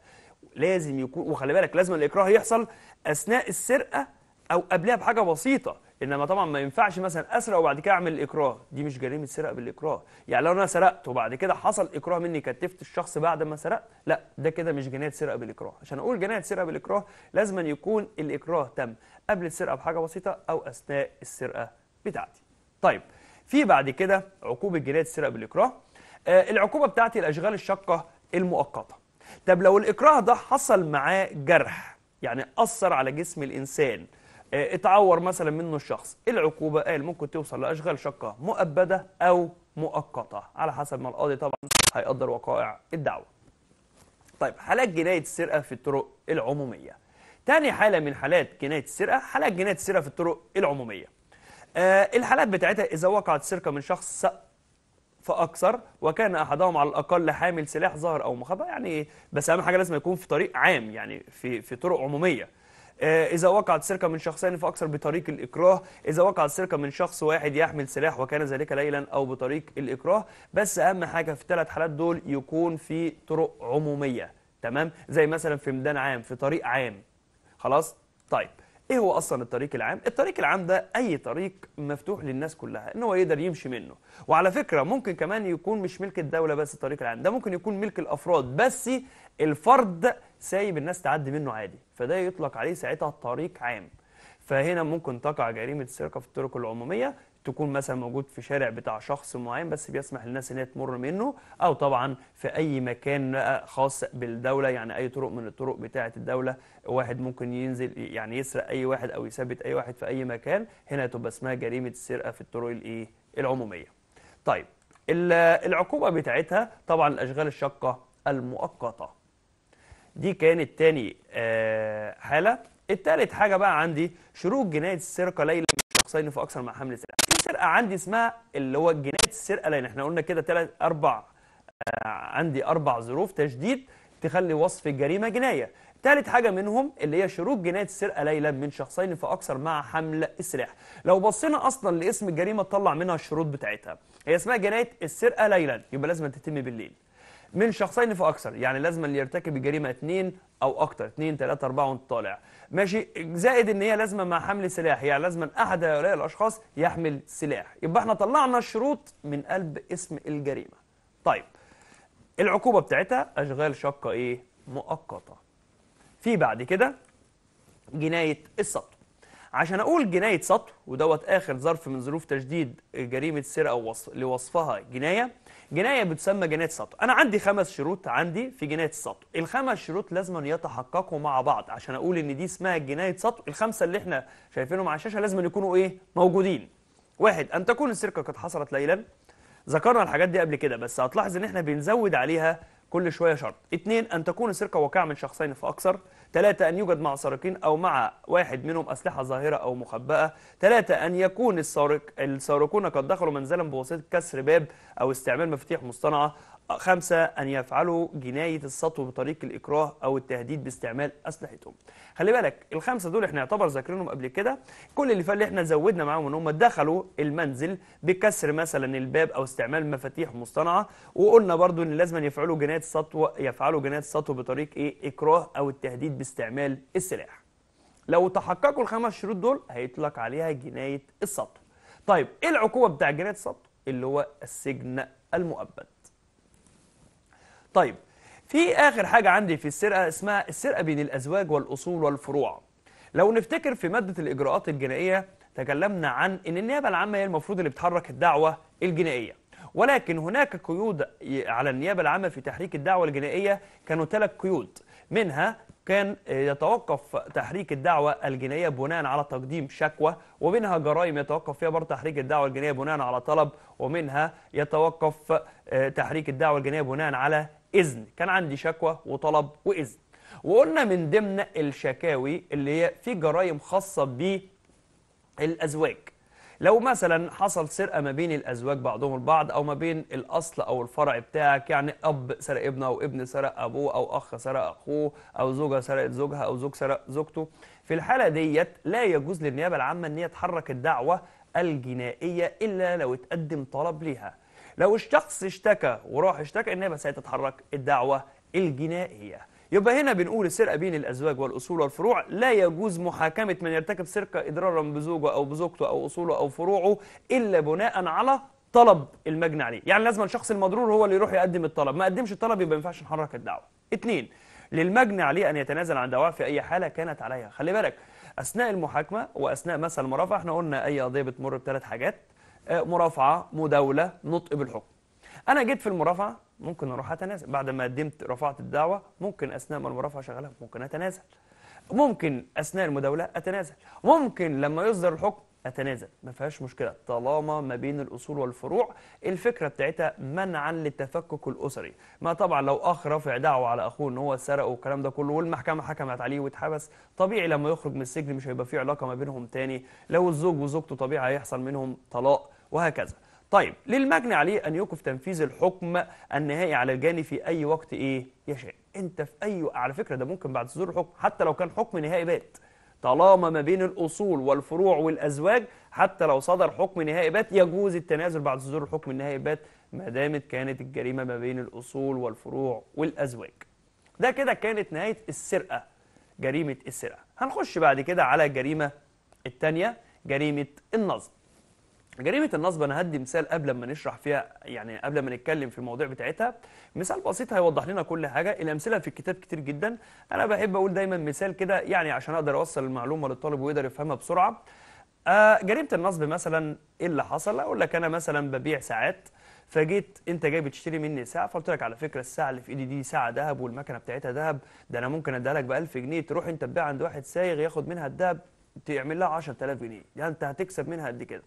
لازم يكون وخلي بالك لازم الاكراه يحصل اثناء السرقه او قبلها بحاجه بسيطه انما طبعا ما ينفعش مثلا اسرق وبعد كده اعمل الاكراه دي مش جريمه سرقه بالاكراه يعني لو انا سرقت وبعد كده حصل اكراه مني كتفت الشخص بعد ما سرقت لا ده كده مش جنايه سرقه بالاكراه عشان اقول جنايه سرقه بالاكراه لازم أن يكون الاكراه تم قبل السرقه بحاجه بسيطه او اثناء السرقه بتاعتي طيب في بعد كده عقوبه جنايه السرقه بالاكراه آه العقوبه بتاعتي الاشغال الشاقه المؤقته طب لو الإكراه ده حصل معاه جرح يعني أثر على جسم الإنسان آه، اتعور مثلا منه الشخص إيه العقوبة قال ممكن توصل لأشغال شقة مؤبدة أو مؤقتة على حسب ما القاضي طبعا هيقدر وقائع الدعوة طيب حالات جناية السرقة في الطرق العمومية تاني حالة من حالات جناية السرقة حالات جناية السرقة في الطرق العمومية آه الحالات بتاعتها إذا وقعت سرقة من شخص فاكثر وكان احدهم على الاقل حامل سلاح ظهر او مخبأ يعني بس اهم حاجه لازم يكون في طريق عام يعني في في طرق عموميه آه، إذا وقعت سرقة من شخصين فأكثر بطريق الإكراه إذا وقعت سرقة من شخص واحد يحمل سلاح وكان ذلك ليلا أو بطريق الإكراه بس أهم حاجة في الثلاث حالات دول يكون في طرق عمومية تمام زي مثلا في ميدان عام في طريق عام خلاص طيب ايه هو اصلا الطريق العام الطريق العام ده اي طريق مفتوح للناس كلها ان هو يقدر يمشي منه وعلى فكره ممكن كمان يكون مش ملك الدوله بس الطريق العام ده ممكن يكون ملك الافراد بس الفرد سايب الناس تعدي منه عادي فده يطلق عليه ساعتها طريق عام فهنا ممكن تقع جريمه السرقه في الطرق العموميه تكون مثلا موجود في شارع بتاع شخص معين بس بيسمح للناس ان هي تمر منه او طبعا في اي مكان خاص بالدوله يعني اي طرق من الطرق بتاعه الدوله واحد ممكن ينزل يعني يسرق اي واحد او يثبت اي واحد في اي مكان هنا تبقى اسمها جريمه السرقه في الطرق الايه العموميه طيب العقوبه بتاعتها طبعا الاشغال الشاقه المؤقته دي كانت تاني آه، حاله الثالث حاجه بقى عندي شروط جنايه السرقه ليلا شخصين في اكثر من حمل سلاح سرقه عندي اسمها اللي هو جنايه السرقه لان احنا قلنا كده ثلاث اربع آه، عندي اربع ظروف تشديد تخلي وصف الجريمه جنايه ثالث حاجة منهم اللي هي شروط جناية السرقة ليلا من شخصين فأكثر مع حمل السلاح لو بصينا أصلا لاسم الجريمة تطلع منها الشروط بتاعتها هي اسمها جناية السرقة ليلا يبقى لازم تتم بالليل من شخصين فاكثر يعني لازم اللي يرتكب الجريمه اثنين او اكثر اثنين ثلاثه اربعه وانت طالع ماشي زائد ان هي لازمه مع حمل سلاح يعني لازما احد هؤلاء الاشخاص يحمل سلاح يبقى احنا طلعنا الشروط من قلب اسم الجريمه طيب العقوبه بتاعتها اشغال شاقه ايه مؤقته في بعد كده جنايه السطو عشان اقول جنايه سطو ودوت اخر ظرف من ظروف تجديد جريمه سرقه لوصفها جنايه جناية بتسمى جناية سطو أنا عندي خمس شروط عندي في جناية السطو الخمس شروط لازم يتحققوا مع بعض عشان أقول إن دي اسمها جناية سطو الخمسة اللي إحنا شايفينهم على الشاشة لازم يكونوا إيه موجودين واحد أن تكون السرقة قد حصلت ليلا ذكرنا الحاجات دي قبل كده بس هتلاحظ إن إحنا بنزود عليها كل شوية شرط اثنين أن تكون السرقة واقعة من شخصين فأكثر ثلاثة أن يوجد مع سارقين أو مع واحد منهم أسلحة ظاهرة أو مخبأة ثلاثة أن يكون السارق السارقون قد دخلوا منزلا بواسطة كسر باب أو استعمال مفاتيح مصطنعة خمسة أن يفعلوا جناية السطو بطريق الإكراه أو التهديد باستعمال أسلحتهم خلي بالك الخمسة دول احنا يعتبر ذاكرينهم قبل كده كل اللي فات احنا زودنا معاهم ان هم دخلوا المنزل بكسر مثلا الباب أو استعمال مفاتيح مصطنعة وقلنا برضو ان لازم يفعلوا جناية السطو يفعلوا جناية السطو بطريق إيه إكراه أو التهديد باستعمال السلاح لو تحققوا الخمس شروط دول هيطلق عليها جناية السطو طيب ايه العقوبة بتاع جناية السطو اللي هو السجن المؤبد طيب في آخر حاجة عندي في السرقة اسمها السرقة بين الأزواج والأصول والفروع لو نفتكر في مادة الإجراءات الجنائية تكلمنا عن أن النيابة العامة هي المفروض اللي بتحرك الدعوة الجنائية ولكن هناك قيود على النيابة العامة في تحريك الدعوة الجنائية كانوا ثلاث قيود منها كان آه، يتوقف تحريك الدعوة الجنائية بناء على تقديم شكوى ومنها جرائم يتوقف فيها برضه تحريك الدعوة الجنائية بناء على طلب ومنها يتوقف آه، تحريك الدعوة الجنائية بناء على إذن كان عندي شكوى وطلب وإذن وقلنا من ضمن الشكاوي اللي هي في جرائم خاصة بالأزواج لو مثلا حصل سرقة ما بين الأزواج بعضهم البعض أو ما بين الأصل أو الفرع بتاعك يعني أب سرق ابنه أو ابن سرق أبوه أو أخ سرق أخوه أو زوجة سرقت زوجها أو زوج سرق زوجته في الحالة ديت لا يجوز للنيابة العامة أن هي تحرك الدعوة الجنائية إلا لو اتقدم طلب ليها لو الشخص اشتكى وراح اشتكى النيابه سيتتحرك الدعوه الجنائيه يبقى هنا بنقول السرقه بين الازواج والاصول والفروع لا يجوز محاكمه من يرتكب سرقه اضرارا بزوجه او بزوجته او اصوله او فروعه الا بناء على طلب المجني عليه يعني لازم الشخص المضرور هو اللي يروح يقدم الطلب ما قدمش الطلب يبقى ما ينفعش نحرك الدعوه اثنين للمجني عليه ان يتنازل عن دعواه في اي حاله كانت عليها خلي بالك اثناء المحاكمه واثناء مثل المرافعه احنا قلنا اي قضيه بتمر بثلاث حاجات آه، مرافعه مداوله نطق بالحكم انا جيت في المرافعه ممكن اروح اتنازل بعد ما قدمت رفعت الدعوه ممكن اثناء ما المرافعه شغاله ممكن اتنازل ممكن اثناء المداوله اتنازل ممكن لما يصدر الحكم اتنازل ما فيهاش مشكله طالما ما بين الاصول والفروع الفكره بتاعتها منعا للتفكك الاسري ما طبعا لو اخ رفع دعوه على اخوه ان هو سرقه والكلام ده كله والمحكمه حكمت عليه واتحبس طبيعي لما يخرج من السجن مش هيبقى في علاقه ما بينهم تاني لو الزوج وزوجته طبيعي هيحصل منهم طلاق وهكذا طيب للمجني عليه ان يوقف تنفيذ الحكم النهائي على الجاني في اي وقت ايه يشاء انت في اي على فكره ده ممكن بعد صدور الحكم حتى لو كان حكم نهائي بات طالما ما بين الأصول والفروع والأزواج حتى لو صدر حكم نهائي بات يجوز التنازل بعد صدور الحكم النهائي بات ما دامت كانت الجريمة ما بين الأصول والفروع والأزواج ده كده كانت نهاية السرقة جريمة السرقة هنخش بعد كده على الجريمة الثانية جريمة النصب جريمه النصب انا هدي مثال قبل ما نشرح فيها يعني قبل ما نتكلم في المواضيع بتاعتها مثال بسيط هيوضح لنا كل حاجه الامثله في الكتاب كتير جدا انا بحب اقول دايما مثال كده يعني عشان اقدر اوصل المعلومه للطالب ويقدر يفهمها بسرعه آه جريمه النصب مثلا ايه اللي حصل اقول لك انا مثلا ببيع ساعات فجيت انت جاي بتشتري مني ساعه فقلت لك على فكره الساعه اللي في ايدي دي ساعه ذهب والمكنه بتاعتها ذهب ده انا ممكن اديها لك ب 1000 جنيه تروح انت تبيع عند واحد سايغ ياخد منها الذهب تعمل لها 10000 جنيه يعني انت هتكسب منها قد كده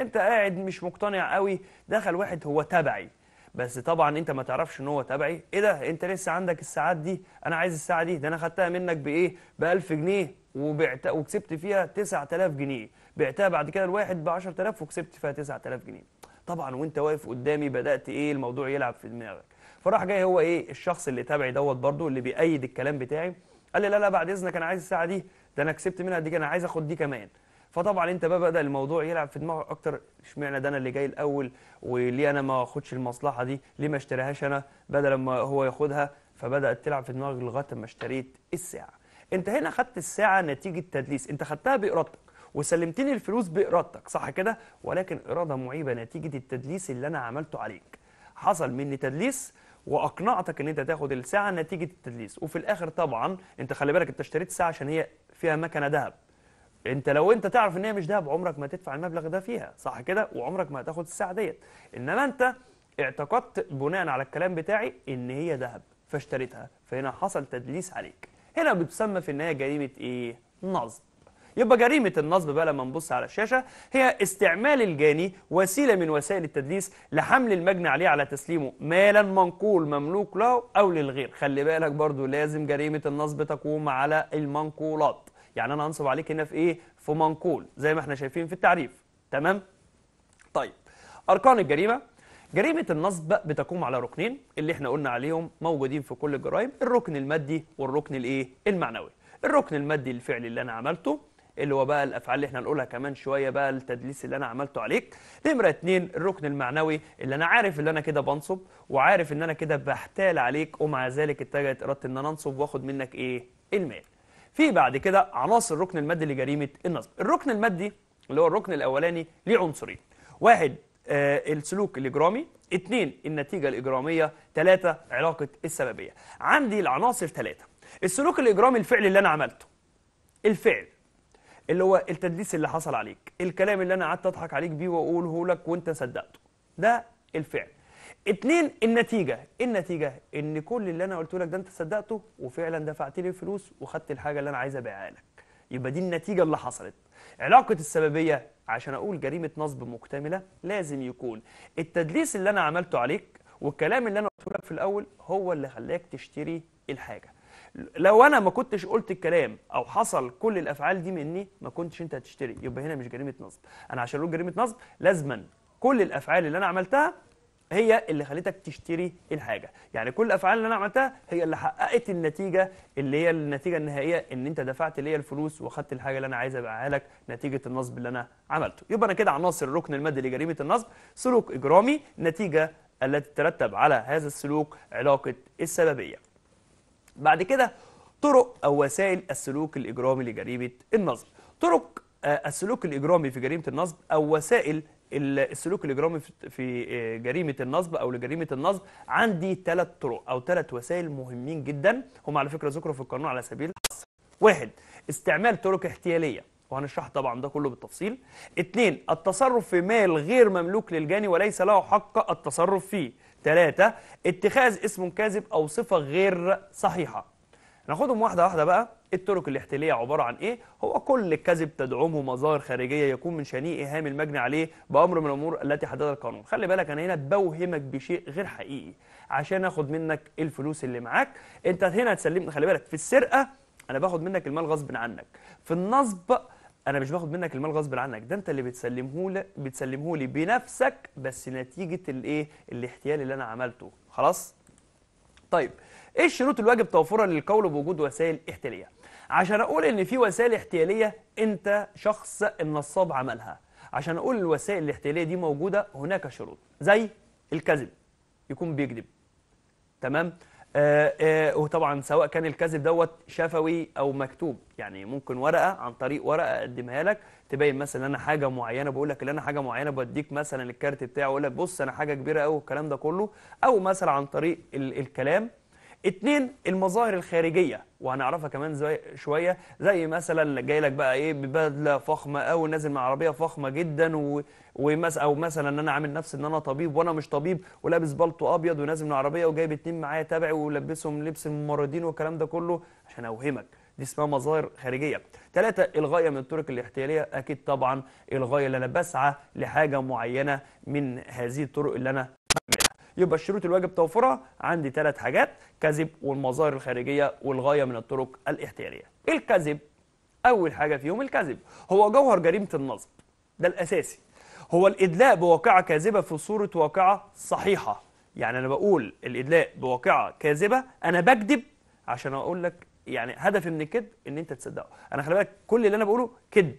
انت قاعد مش مقتنع قوي دخل واحد هو تبعي بس طبعا انت ما تعرفش ان هو تبعي ايه ده انت لسه عندك الساعات دي انا عايز الساعه دي ده انا خدتها منك بايه ب 1000 جنيه وبعت وكسبت فيها 9000 جنيه بعتها بعد كده الواحد ب 10000 وكسبت فيها 9000 جنيه طبعا وانت واقف قدامي بدات ايه الموضوع يلعب في دماغك فراح جاي هو ايه الشخص اللي تبعي دوت برضو اللي بيأيد الكلام بتاعي قال لي لا لا بعد اذنك انا عايز الساعه دي ده انا كسبت منها دي انا عايز اخد دي كمان فطبعا انت بقى بدا الموضوع يلعب في دماغك اكتر اشمعنى ده انا اللي جاي الاول وليه انا ما اخدش المصلحه دي ليه ما اشتريهاش انا بدل ما هو ياخدها فبدات تلعب في دماغك لغايه ما اشتريت الساعه انت هنا خدت الساعه نتيجه تدليس انت خدتها بارادتك وسلمتني الفلوس بارادتك صح كده ولكن اراده معيبه نتيجه التدليس اللي انا عملته عليك حصل مني تدليس واقنعتك ان انت تاخد الساعه نتيجه التدليس وفي الاخر طبعا انت خلي بالك انت اشتريت الساعه عشان هي فيها مكنه ذهب انت لو انت تعرف ان هي مش دهب عمرك ما تدفع المبلغ ده فيها صح كده وعمرك ما هتاخد الساعه ديت انما انت اعتقدت بناء على الكلام بتاعي ان هي ذهب فاشتريتها فهنا حصل تدليس عليك هنا بتسمى في النهايه جريمه ايه نصب يبقى جريمة النصب بقى لما نبص على الشاشة هي استعمال الجاني وسيلة من وسائل التدليس لحمل المجني عليه على تسليمه مالا منقول مملوك له أو للغير خلي بالك برضو لازم جريمة النصب تقوم على المنقولات يعني انا هنصب عليك هنا في ايه في منقول زي ما احنا شايفين في التعريف تمام طيب اركان الجريمه جريمه النصب بتقوم على ركنين اللي احنا قلنا عليهم موجودين في كل الجرائم الركن المادي والركن الايه المعنوي الركن المادي الفعل اللي انا عملته اللي هو بقى الافعال اللي احنا هنقولها كمان شويه بقى التدليس اللي انا عملته عليك نمره اتنين الركن المعنوي اللي انا عارف ان انا كده بنصب وعارف ان انا كده بحتال عليك ومع ذلك اتجهت ارادتي ان انا انصب واخد منك ايه المال في بعد كده عناصر الركن المادي لجريمه النصب الركن المادي اللي هو الركن الاولاني ليه عنصرين واحد آه السلوك الاجرامي اثنين النتيجه الاجراميه ثلاثة علاقه السببيه عندي العناصر ثلاثة السلوك الاجرامي الفعل اللي انا عملته الفعل اللي هو التدليس اللي حصل عليك الكلام اللي انا قعدت اضحك عليك بيه واقوله لك وانت صدقته ده الفعل اتنين النتيجة النتيجة ان كل اللي انا قلته لك ده انت صدقته وفعلا دفعت لي الفلوس وخدت الحاجة اللي انا عايز ابيعها لك يبقى دي النتيجة اللي حصلت علاقة السببية عشان اقول جريمة نصب مكتملة لازم يكون التدليس اللي انا عملته عليك والكلام اللي انا قلته لك في الاول هو اللي خلاك تشتري الحاجة لو انا ما كنتش قلت الكلام او حصل كل الافعال دي مني ما كنتش انت هتشتري يبقى هنا مش جريمة نصب انا عشان اقول جريمة نصب لازما كل الافعال اللي انا عملتها هي اللي خلتك تشتري الحاجه يعني كل الافعال اللي انا عملتها هي اللي حققت النتيجه اللي هي النتيجه النهائيه ان انت دفعت ليا الفلوس واخدت الحاجه اللي انا عايز ابيعها لك نتيجه النصب اللي انا عملته يبقى انا كده عناصر الركن المادي لجريمه النصب سلوك اجرامي نتيجه التي تترتب على هذا السلوك علاقه السببيه بعد كده طرق او وسائل السلوك الاجرامي لجريمه النصب طرق آه، السلوك الاجرامي في جريمه النصب او وسائل السلوك الاجرامي في آه، جريمه النصب او لجريمه النصب عندي ثلاث طرق او ثلاث وسائل مهمين جدا هم على فكره ذكروا في القانون على سبيل الحصر واحد استعمال طرق احتياليه وهنشرح طبعا ده كله بالتفصيل اثنين التصرف في مال غير مملوك للجاني وليس له حق التصرف فيه ثلاثة اتخاذ اسم كاذب أو صفة غير صحيحة ناخدهم واحده واحده بقى الطرق الاحتياليه عباره عن ايه هو كل كذب تدعمه مظاهر خارجيه يكون من شنيع ايهام المجني عليه بامر من الامور التي حددها القانون خلي بالك انا هنا بوهمك بشيء غير حقيقي عشان اخد منك الفلوس اللي معاك انت هنا هتسلمني خلي بالك في السرقه انا باخد منك المال غصب عنك في النصب انا مش باخد منك المال غصب عنك ده انت اللي بتسلمه لي بتسلمه لي بنفسك بس نتيجه الايه الاحتيال اللي انا عملته خلاص طيب ايه الشروط الواجب توفرها للقول بوجود وسائل احتياليه عشان اقول ان في وسائل احتياليه انت شخص النصاب عملها عشان اقول الوسائل الاحتياليه دي موجوده هناك شروط زي الكذب يكون بيكذب تمام آه آه وطبعا سواء كان الكذب دوت شفوي او مكتوب يعني ممكن ورقه عن طريق ورقه اقدمها لك تبين مثلا انا حاجه معينه بقول لك ان انا حاجه معينه بديك مثلا الكارت بتاعي واقول لك بص انا حاجه كبيره قوي والكلام ده كله او مثلا عن طريق ال الكلام اتنين المظاهر الخارجية وهنعرفها كمان زي شوية زي مثلا جاي لك بقى ايه ببدلة فخمة او نازل مع عربية فخمة جدا و... ومس او مثلا ان انا عامل نفسي ان انا طبيب وانا مش طبيب ولابس بلطو ابيض ونازل من عربية وجايب اتنين معايا تبعي ولبسهم لبس الممرضين والكلام ده كله عشان اوهمك دي اسمها مظاهر خارجية ثلاثة الغاية من الطرق الاحتيالية أكيد طبعا الغاية اللي أنا بسعى لحاجة معينة من هذه الطرق اللي أنا يبقى الشروط الواجب توفرها عندي ثلاث حاجات كذب والمظاهر الخارجية والغاية من الطرق الاحتيالية الكذب أول حاجة فيهم الكذب هو جوهر جريمة النصب ده الأساسي هو الإدلاء بواقعة كاذبة في صورة واقعة صحيحة يعني أنا بقول الإدلاء بواقعة كاذبة أنا بكذب عشان أقول لك يعني هدفي من الكذب إن أنت تصدقه أنا خلي بالك كل اللي أنا بقوله كذب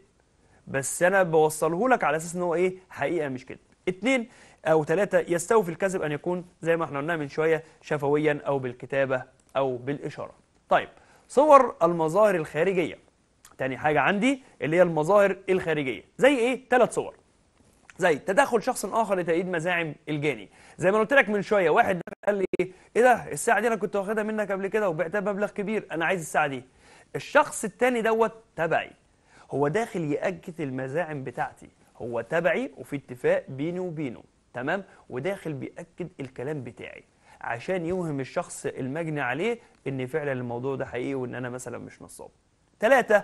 بس أنا بوصله لك على أساس إن هو إيه حقيقة مش كذب اتنين أو ثلاثة يستوفي الكذب أن يكون زي ما احنا قلنا من شوية شفويا أو بالكتابة أو بالإشارة طيب صور المظاهر الخارجية تاني حاجة عندي اللي هي المظاهر الخارجية زي إيه؟ ثلاث صور زي تدخل شخص اخر لتأييد مزاعم الجاني زي ما قلت لك من شويه واحد قال لي ايه ايه ده الساعه دي انا كنت واخدها منك قبل كده وبعتها بمبلغ كبير انا عايز الساعه دي الشخص التاني دوت تبعي هو داخل يأجت المزاعم بتاعتي هو تبعي وفي اتفاق بيني وبينه تمام وداخل بيأكد الكلام بتاعي عشان يوهم الشخص المجني عليه ان فعلا الموضوع ده حقيقي وان انا مثلا مش نصاب ثلاثة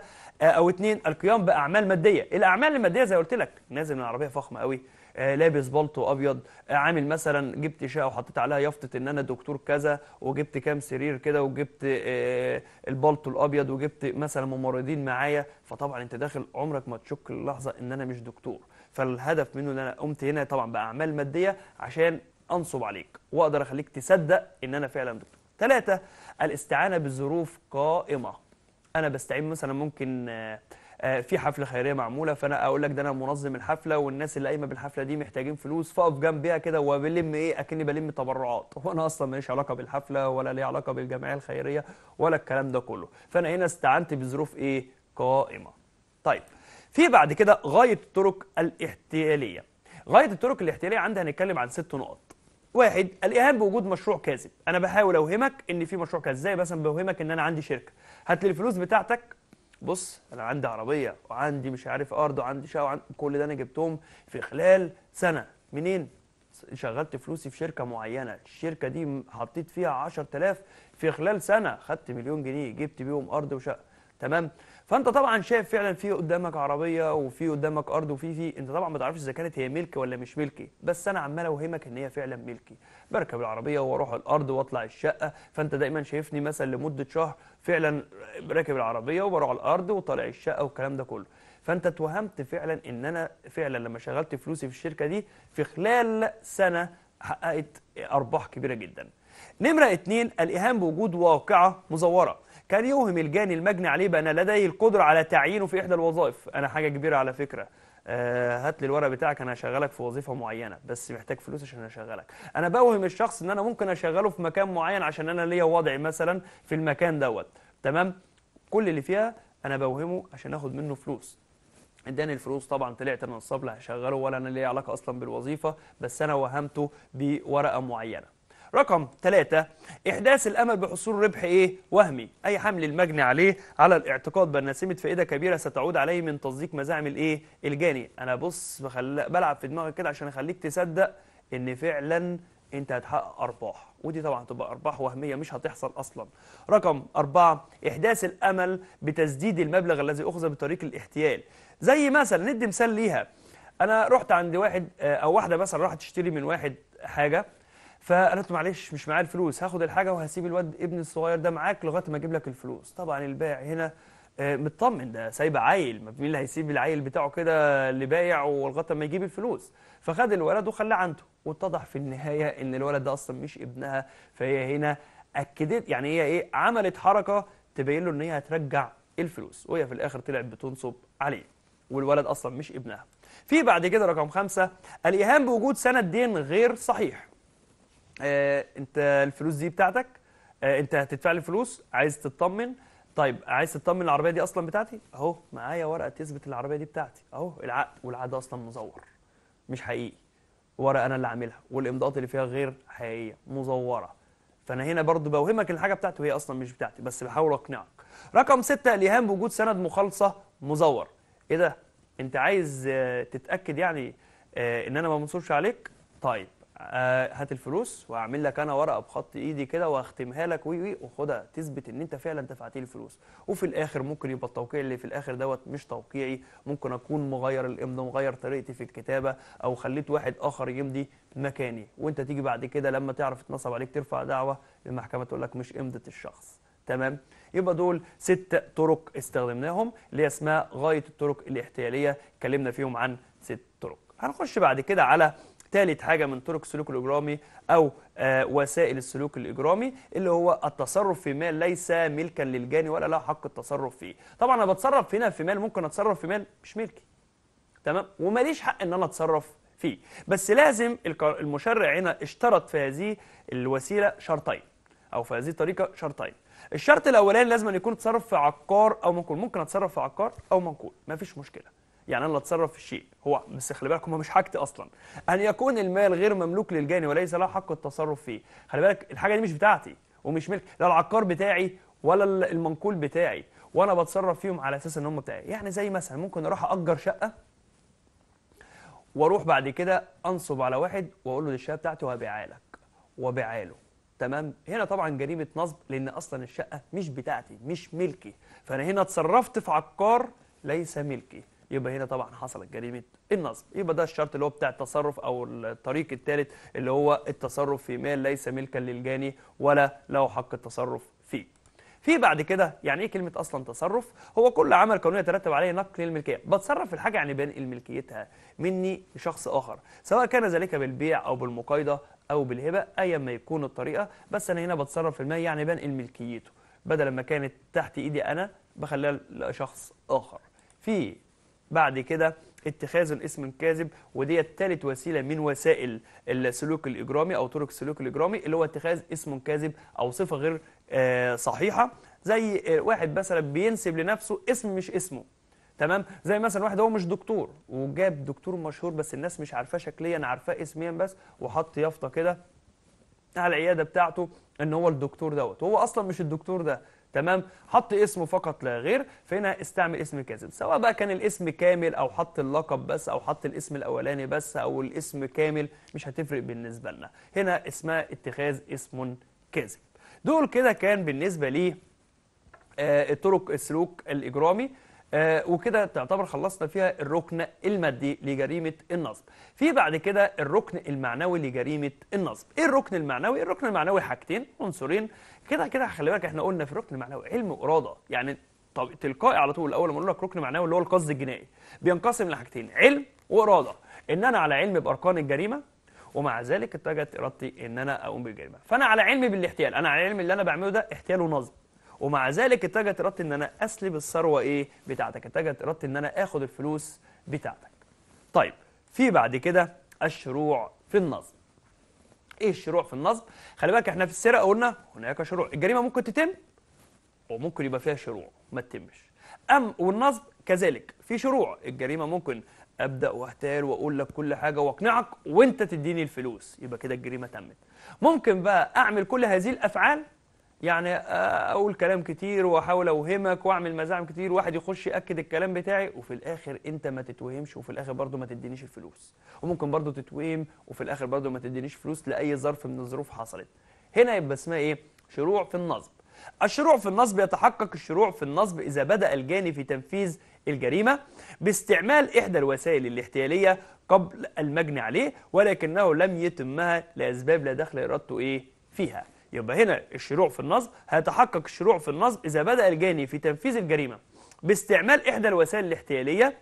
آه، أو اثنين القيام بأعمال مادية الأعمال المادية زي قلت لك نازل من عربية فخمة قوي آه، لابس بلطو أبيض آه، عامل مثلا جبت شقة وحطيت عليها يافطة إن أنا دكتور كذا وجبت كام سرير كده وجبت البلطو الأبيض وجبت مثلا ممرضين معايا فطبعا أنت داخل عمرك ما تشك للحظة إن أنا مش دكتور فالهدف منه ان انا قمت هنا طبعا باعمال ماديه عشان انصب عليك واقدر اخليك تصدق ان انا فعلا دكتور ثلاثة الاستعانة بالظروف قائمة أنا بستعين مثلا ممكن آه، آه، في حفلة خيرية معمولة فأنا أقول لك ده أنا منظم الحفلة والناس اللي قايمة بالحفلة دي محتاجين فلوس فأقف جنبيها كده وبلم إيه أكني بلم تبرعات وأنا أصلا ماليش علاقة بالحفلة ولا لي علاقة بالجمعية الخيرية ولا الكلام ده كله فأنا هنا استعنت بظروف إيه قائمة طيب في بعد كده غاية الطرق الاحتيالية غاية الطرق الاحتيالية عندها هنتكلم عن ست نقط واحد الايهام بوجود مشروع كاذب انا بحاول اوهمك ان في مشروع كاذب زي مثلا بوهمك ان انا عندي شركه هات لي الفلوس بتاعتك بص انا عندي عربيه وعندي مش عارف ارض وعندي شقه وعندي كل ده انا جبتهم في خلال سنه منين شغلت فلوسي في شركه معينه الشركه دي حطيت فيها 10000 في خلال سنه خدت مليون جنيه جبت بيهم ارض وشقه تمام فانت طبعا شايف فعلا في قدامك عربيه وفي قدامك ارض وفي في انت طبعا ما تعرفش اذا كانت هي ملك ولا مش ملكي بس انا عمال اوهمك ان هي فعلا ملكي بركب العربيه واروح الارض واطلع الشقه فانت دايما شايفني مثلا لمده شهر فعلا راكب العربيه وبروح الارض وطالع الشقه والكلام ده كله فانت اتوهمت فعلا ان انا فعلا لما شغلت فلوسي في الشركه دي في خلال سنه حققت ارباح كبيره جدا نمره اتنين الايهام بوجود واقعه مزوره كان يوهم الجاني المجني عليه بأن لديه القدرة على تعيينه في إحدى الوظائف أنا حاجة كبيرة على فكرة أه هات لي الورق بتاعك انا هشغلك في وظيفه معينه بس محتاج فلوس عشان اشغلك انا بوهم الشخص ان انا ممكن اشغله في مكان معين عشان انا ليا وضعي مثلا في المكان دوت تمام كل اللي فيها انا بوهمه عشان اخد منه فلوس اداني الفلوس طبعا طلعت انا نصاب لا هشغله ولا انا ليا علاقه اصلا بالوظيفه بس انا وهمته بورقه معينه رقم ثلاثة إحداث الأمل بحصول ربح إيه وهمي أي حمل المجني عليه على الاعتقاد بأن سمة فائدة كبيرة ستعود عليه من تصديق مزاعم الإيه الجاني أنا بص بخل... بلعب في دماغك كده عشان أخليك تصدق إن فعلا أنت هتحقق أرباح ودي طبعا تبقى أرباح وهمية مش هتحصل أصلا رقم أربعة إحداث الأمل بتسديد المبلغ الذي أخذ بطريق الاحتيال زي مثلا ندي مثال ليها أنا رحت عند واحد آه، أو واحدة مثلا راحت تشتري من واحد حاجة فقالت له معلش مش معايا الفلوس هاخد الحاجه وهسيب الواد ابني الصغير ده معاك لغايه ما اجيب لك الفلوس طبعا البائع هنا آه، مطمن ده سايب عيل ما مين اللي هيسيب العيل بتاعه كده لبايع ولغايه ما يجيب الفلوس فخد الولد وخلاه عنده واتضح في النهايه ان الولد ده اصلا مش ابنها فهي هنا اكدت يعني هي ايه عملت حركه تبين له ان هي هترجع الفلوس وهي في الاخر طلعت بتنصب عليه والولد اصلا مش ابنها في بعد كده رقم خمسة الايهام بوجود سند دين غير صحيح آه، انت الفلوس دي بتاعتك آه، انت هتدفع لي فلوس عايز تطمن طيب عايز تطمن العربيه دي اصلا بتاعتي اهو معايا ورقه تثبت العربيه دي بتاعتي اهو العقد والعقد اصلا مزور مش حقيقي ورقه انا اللي عاملها والامضاءات اللي فيها غير حقيقيه مزوره فانا هنا برضو بوهمك الحاجه بتاعتي وهي اصلا مش بتاعتي بس بحاول اقنعك رقم ستة الايهام بوجود سند مخالصه مزور ايه ده انت عايز آه، تتاكد يعني ان انا ما منصورش عليك طيب آه، هات الفلوس واعمل لك انا ورقه بخط ايدي كده واختمها لك وي وي وخدها تثبت ان انت فعلا دفعت لي الفلوس وفي الاخر ممكن يبقى التوقيع اللي في الاخر دوت مش توقيعي ممكن اكون مغير الامضاء مغير طريقتي في الكتابه او خليت واحد اخر يمضي مكاني وانت تيجي بعد كده لما تعرف اتنصب عليك ترفع دعوه للمحكمه تقول لك مش امضه الشخص تمام يبقى دول ست طرق استخدمناهم اللي اسمها غايه الطرق الاحتياليه اتكلمنا فيهم عن ست طرق هنخش بعد كده على تالت حاجة من طرق السلوك الإجرامي أو آه، وسائل السلوك الإجرامي اللي هو التصرف في مال ليس ملكا للجاني ولا له حق التصرف فيه طبعا أنا بتصرف هنا في مال ممكن أتصرف في مال مش ملكي تمام وماليش حق إن أنا أتصرف فيه بس لازم المشرع هنا اشترط في هذه الوسيلة شرطين أو في هذه الطريقة شرطين الشرط الأولاني لازم أن يكون تصرف في عقار أو منقول ممكن أتصرف في عقار أو منقول مفيش مشكلة يعني انا اتصرف في الشيء هو بس خلي بالك هم مش حاجتي اصلا ان يكون المال غير مملوك للجاني وليس له حق التصرف فيه خلي بالك الحاجه دي مش بتاعتي ومش ملك لا العقار بتاعي ولا المنقول بتاعي وانا بتصرف فيهم على اساس ان هم بتاعي يعني زي مثلا ممكن اروح اجر شقه واروح بعد كده انصب على واحد واقول له دي الشقه بتاعتي وهبيعها لك وبيعها تمام هنا طبعا جريمه نصب لان اصلا الشقه مش بتاعتي مش ملكي فانا هنا اتصرفت في عقار ليس ملكي يبقى هنا طبعا حصلت جريمه النصب يبقى ده الشرط اللي هو بتاع التصرف او الطريق الثالث اللي هو التصرف في مال ليس ملكا للجاني ولا له حق التصرف فيه في بعد كده يعني ايه كلمه اصلا تصرف هو كل عمل قانوني يترتب عليه نقل الملكيه بتصرف في الحاجه يعني بنقل ملكيتها مني لشخص اخر سواء كان ذلك بالبيع او بالمقايضه او بالهبه ايا ما يكون الطريقه بس انا هنا بتصرف في المال يعني بنقل ملكيته بدل ما كانت تحت ايدي انا بخليها لشخص اخر في بعد كده اتخاذ الاسم الكاذب وديت الثالث وسيله من وسائل السلوك الاجرامي او طرق السلوك الاجرامي اللي هو اتخاذ اسم كاذب او صفه غير آه، صحيحه زي آه، واحد مثلا بينسب لنفسه اسم مش اسمه تمام زي مثلا واحد هو مش دكتور وجاب دكتور مشهور بس الناس مش عارفاه شكليا عارفاه اسميا بس وحط يافطه كده على العياده بتاعته ان هو الدكتور دوت هو اصلا مش الدكتور ده تمام حط اسمه فقط لا غير فهنا استعمل اسم كاذب سواء بقى كان الاسم كامل او حط اللقب بس او حط الاسم الاولاني بس او الاسم كامل مش هتفرق بالنسبه لنا هنا اسمها اتخاذ اسم كاذب دول كده كان بالنسبه لي آه، الطرق السلوك الاجرامي آه، وكده تعتبر خلصنا فيها الركن المادي لجريمة النصب في بعد كده الركن المعنوي لجريمة النصب ايه الركن المعنوي الركن المعنوي حاجتين عنصرين كده كده خلي بالك احنا قلنا في الركن المعنوي علم وإرادة يعني طب تلقائي على طول اول ما اقول لك ركن معنوي اللي هو القصد الجنائي بينقسم لحاجتين علم وإرادة ان انا على علم باركان الجريمه ومع ذلك اتجهت ارادتي ان انا اقوم بالجريمه فانا على علم بالاحتيال انا على علم اللي انا بعمله ده احتيال ونصب ومع ذلك اتجهت اردت ان انا اسلب الثروه ايه بتاعتك اتجهت اردت ان انا اخد الفلوس بتاعتك طيب في بعد كده الشروع في النصب ايه الشروع في النصب خلي بالك احنا في السرقه قلنا هناك شروع الجريمه ممكن تتم وممكن يبقى فيها شروع ما تتمش ام والنصب كذلك في شروع الجريمه ممكن ابدا واهتال واقول لك كل حاجه واقنعك وانت تديني الفلوس يبقى كده الجريمه تمت ممكن بقى اعمل كل هذه الافعال يعني اقول كلام كتير واحاول اوهمك واعمل مزاعم كتير واحد يخش ياكد الكلام بتاعي وفي الاخر انت ما تتوهمش وفي الاخر برضه ما تدينيش الفلوس وممكن برضه تتوهم وفي الاخر برضه ما تدينيش فلوس لاي ظرف من الظروف حصلت هنا يبقى اسمها ايه شروع في النصب الشروع في النصب يتحقق الشروع في النصب إذا بدأ الجاني في تنفيذ الجريمة باستعمال إحدى الوسائل الاحتيالية قبل المجني عليه ولكنه لم يتمها لأسباب لا دخل إرادته إيه فيها يبقى هنا الشروع في النصب هيتحقق الشروع في النصب إذا بدأ الجاني في تنفيذ الجريمة باستعمال إحدى الوسائل الاحتيالية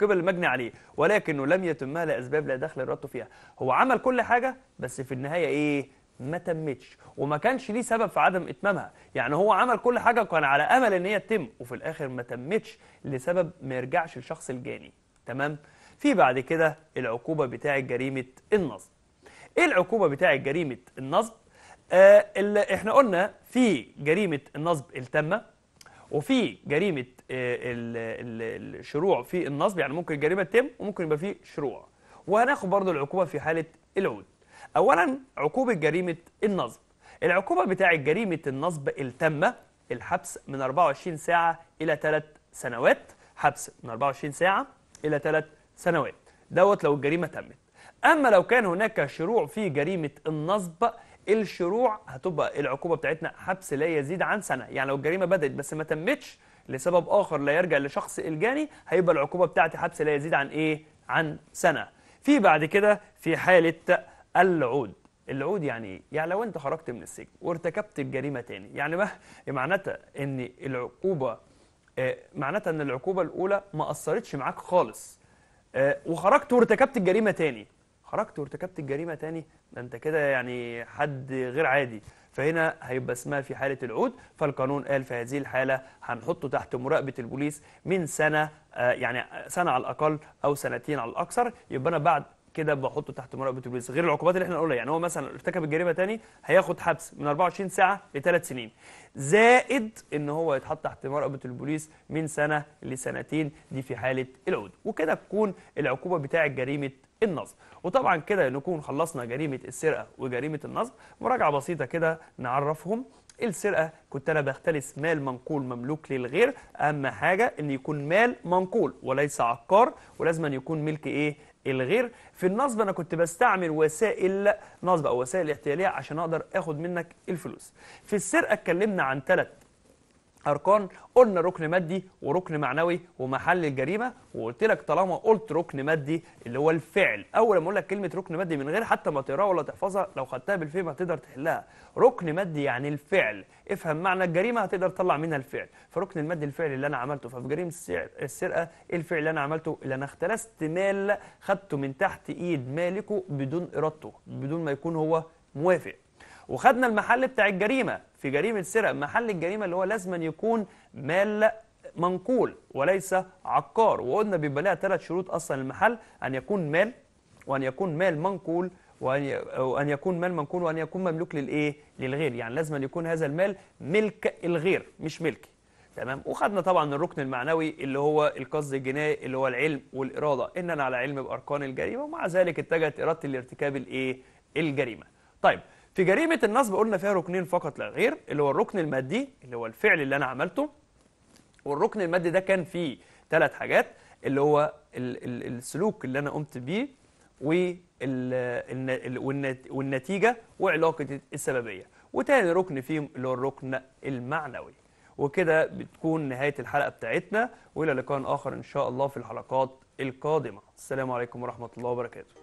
قبل المجني عليه ولكنه لم يتمها لأسباب لا دخل إرادته فيها هو عمل كل حاجة بس في النهاية إيه ما تمتش وما كانش ليه سبب في عدم اتمامها يعني هو عمل كل حاجة كان على أمل إن هي تتم وفي الآخر ما تمتش لسبب ما يرجعش لشخص الجاني تمام في بعد كده العقوبة بتاع جريمة النصب ايه العقوبة بتاع جريمة النصب آه، اللي احنا قلنا في جريمه النصب التامه وفي جريمه آه، الشروع في النصب يعني ممكن الجريمه تتم وممكن يبقى في شروع وهناخد برضو العقوبه في حاله العود اولا عقوبه جريمه النصب العقوبه بتاعه جريمه النصب التامه الحبس من 24 ساعه الى 3 سنوات حبس من 24 ساعه الى 3 سنوات دوت لو الجريمه تمت اما لو كان هناك شروع في جريمه النصب الشروع هتبقى العقوبه بتاعتنا حبس لا يزيد عن سنه يعني لو الجريمه بدات بس ما تمتش لسبب اخر لا يرجع لشخص الجاني هيبقى العقوبه بتاعتي حبس لا يزيد عن ايه عن سنه في بعد كده في حاله العود العود يعني ايه؟ يعني لو انت خرجت من السجن وارتكبت الجريمه تاني، يعني ما معناتها ان العقوبه آه معناتها ان العقوبه الاولى ما اثرتش معاك خالص آه وخرجت وارتكبت الجريمه تاني، خرجت وارتكبت الجريمة تاني ده أنت كده يعني حد غير عادي فهنا هيبقى اسمها في حالة العود فالقانون قال في هذه الحالة هنحطه تحت مراقبة البوليس من سنة آه، يعني سنة على الأقل أو سنتين على الأكثر يبقى أنا بعد كده بحطه تحت مراقبه البوليس غير العقوبات اللي احنا قلنا يعني هو مثلا ارتكب الجريمه تاني هياخد حبس من 24 ساعه لثلاث سنين زائد ان هو يتحط تحت مراقبه البوليس من سنه لسنتين دي في حاله العود وكده تكون العقوبه بتاع جريمه النصب وطبعا كده نكون خلصنا جريمه السرقه وجريمه النصب مراجعه بسيطه كده نعرفهم السرقه كنت انا بختلس مال منقول مملوك للغير اهم حاجه ان يكون مال منقول وليس عقار ولازم أن يكون ملك ايه الغير في النصب انا كنت بستعمل وسائل نصب او وسائل احتياليه عشان اقدر اخد منك الفلوس في السرقه اتكلمنا عن ثلاث اركان قلنا ركن مادي وركن معنوي ومحل الجريمه وقلت لك طالما قلت ركن مادي اللي هو الفعل اول ما اقول لك كلمه ركن مادي من غير حتى ما تقراها ولا تحفظها لو خدتها بالفهم هتقدر تحلها ركن مادي يعني الفعل افهم معنى الجريمه هتقدر تطلع منها الفعل فركن المادي الفعل اللي انا عملته ففي جريمه السرقه ايه الفعل اللي انا عملته اللي انا اختلست مال خدته من تحت ايد مالكه بدون ارادته بدون ما يكون هو موافق وخدنا المحل بتاع الجريمه في جريمة سرقة محل الجريمة اللي هو لازما يكون مال منقول وليس عقار وقلنا بيبقى لها ثلاث شروط أصلا المحل أن يكون مال وأن يكون مال منقول وأن يكون مال منقول وأن يكون مملوك للإيه؟ للغير يعني لازما يكون هذا المال ملك الغير مش ملكي تمام وخدنا طبعا الركن المعنوي اللي هو القصد الجنائي اللي هو العلم والإرادة إن أنا على علم بأركان الجريمة ومع ذلك اتجهت إرادتي لارتكاب الإيه؟ الجريمة طيب في جريمه النصب قلنا فيها ركنين فقط لا غير اللي هو الركن المادي اللي هو الفعل اللي انا عملته والركن المادي ده كان فيه ثلاث حاجات اللي هو ال ال السلوك اللي انا قمت بيه والنتيجه وعلاقه السببيه وتاني ركن فيهم اللي هو الركن المعنوي وكده بتكون نهايه الحلقه بتاعتنا والى لقاء اخر ان شاء الله في الحلقات القادمه السلام عليكم ورحمه الله وبركاته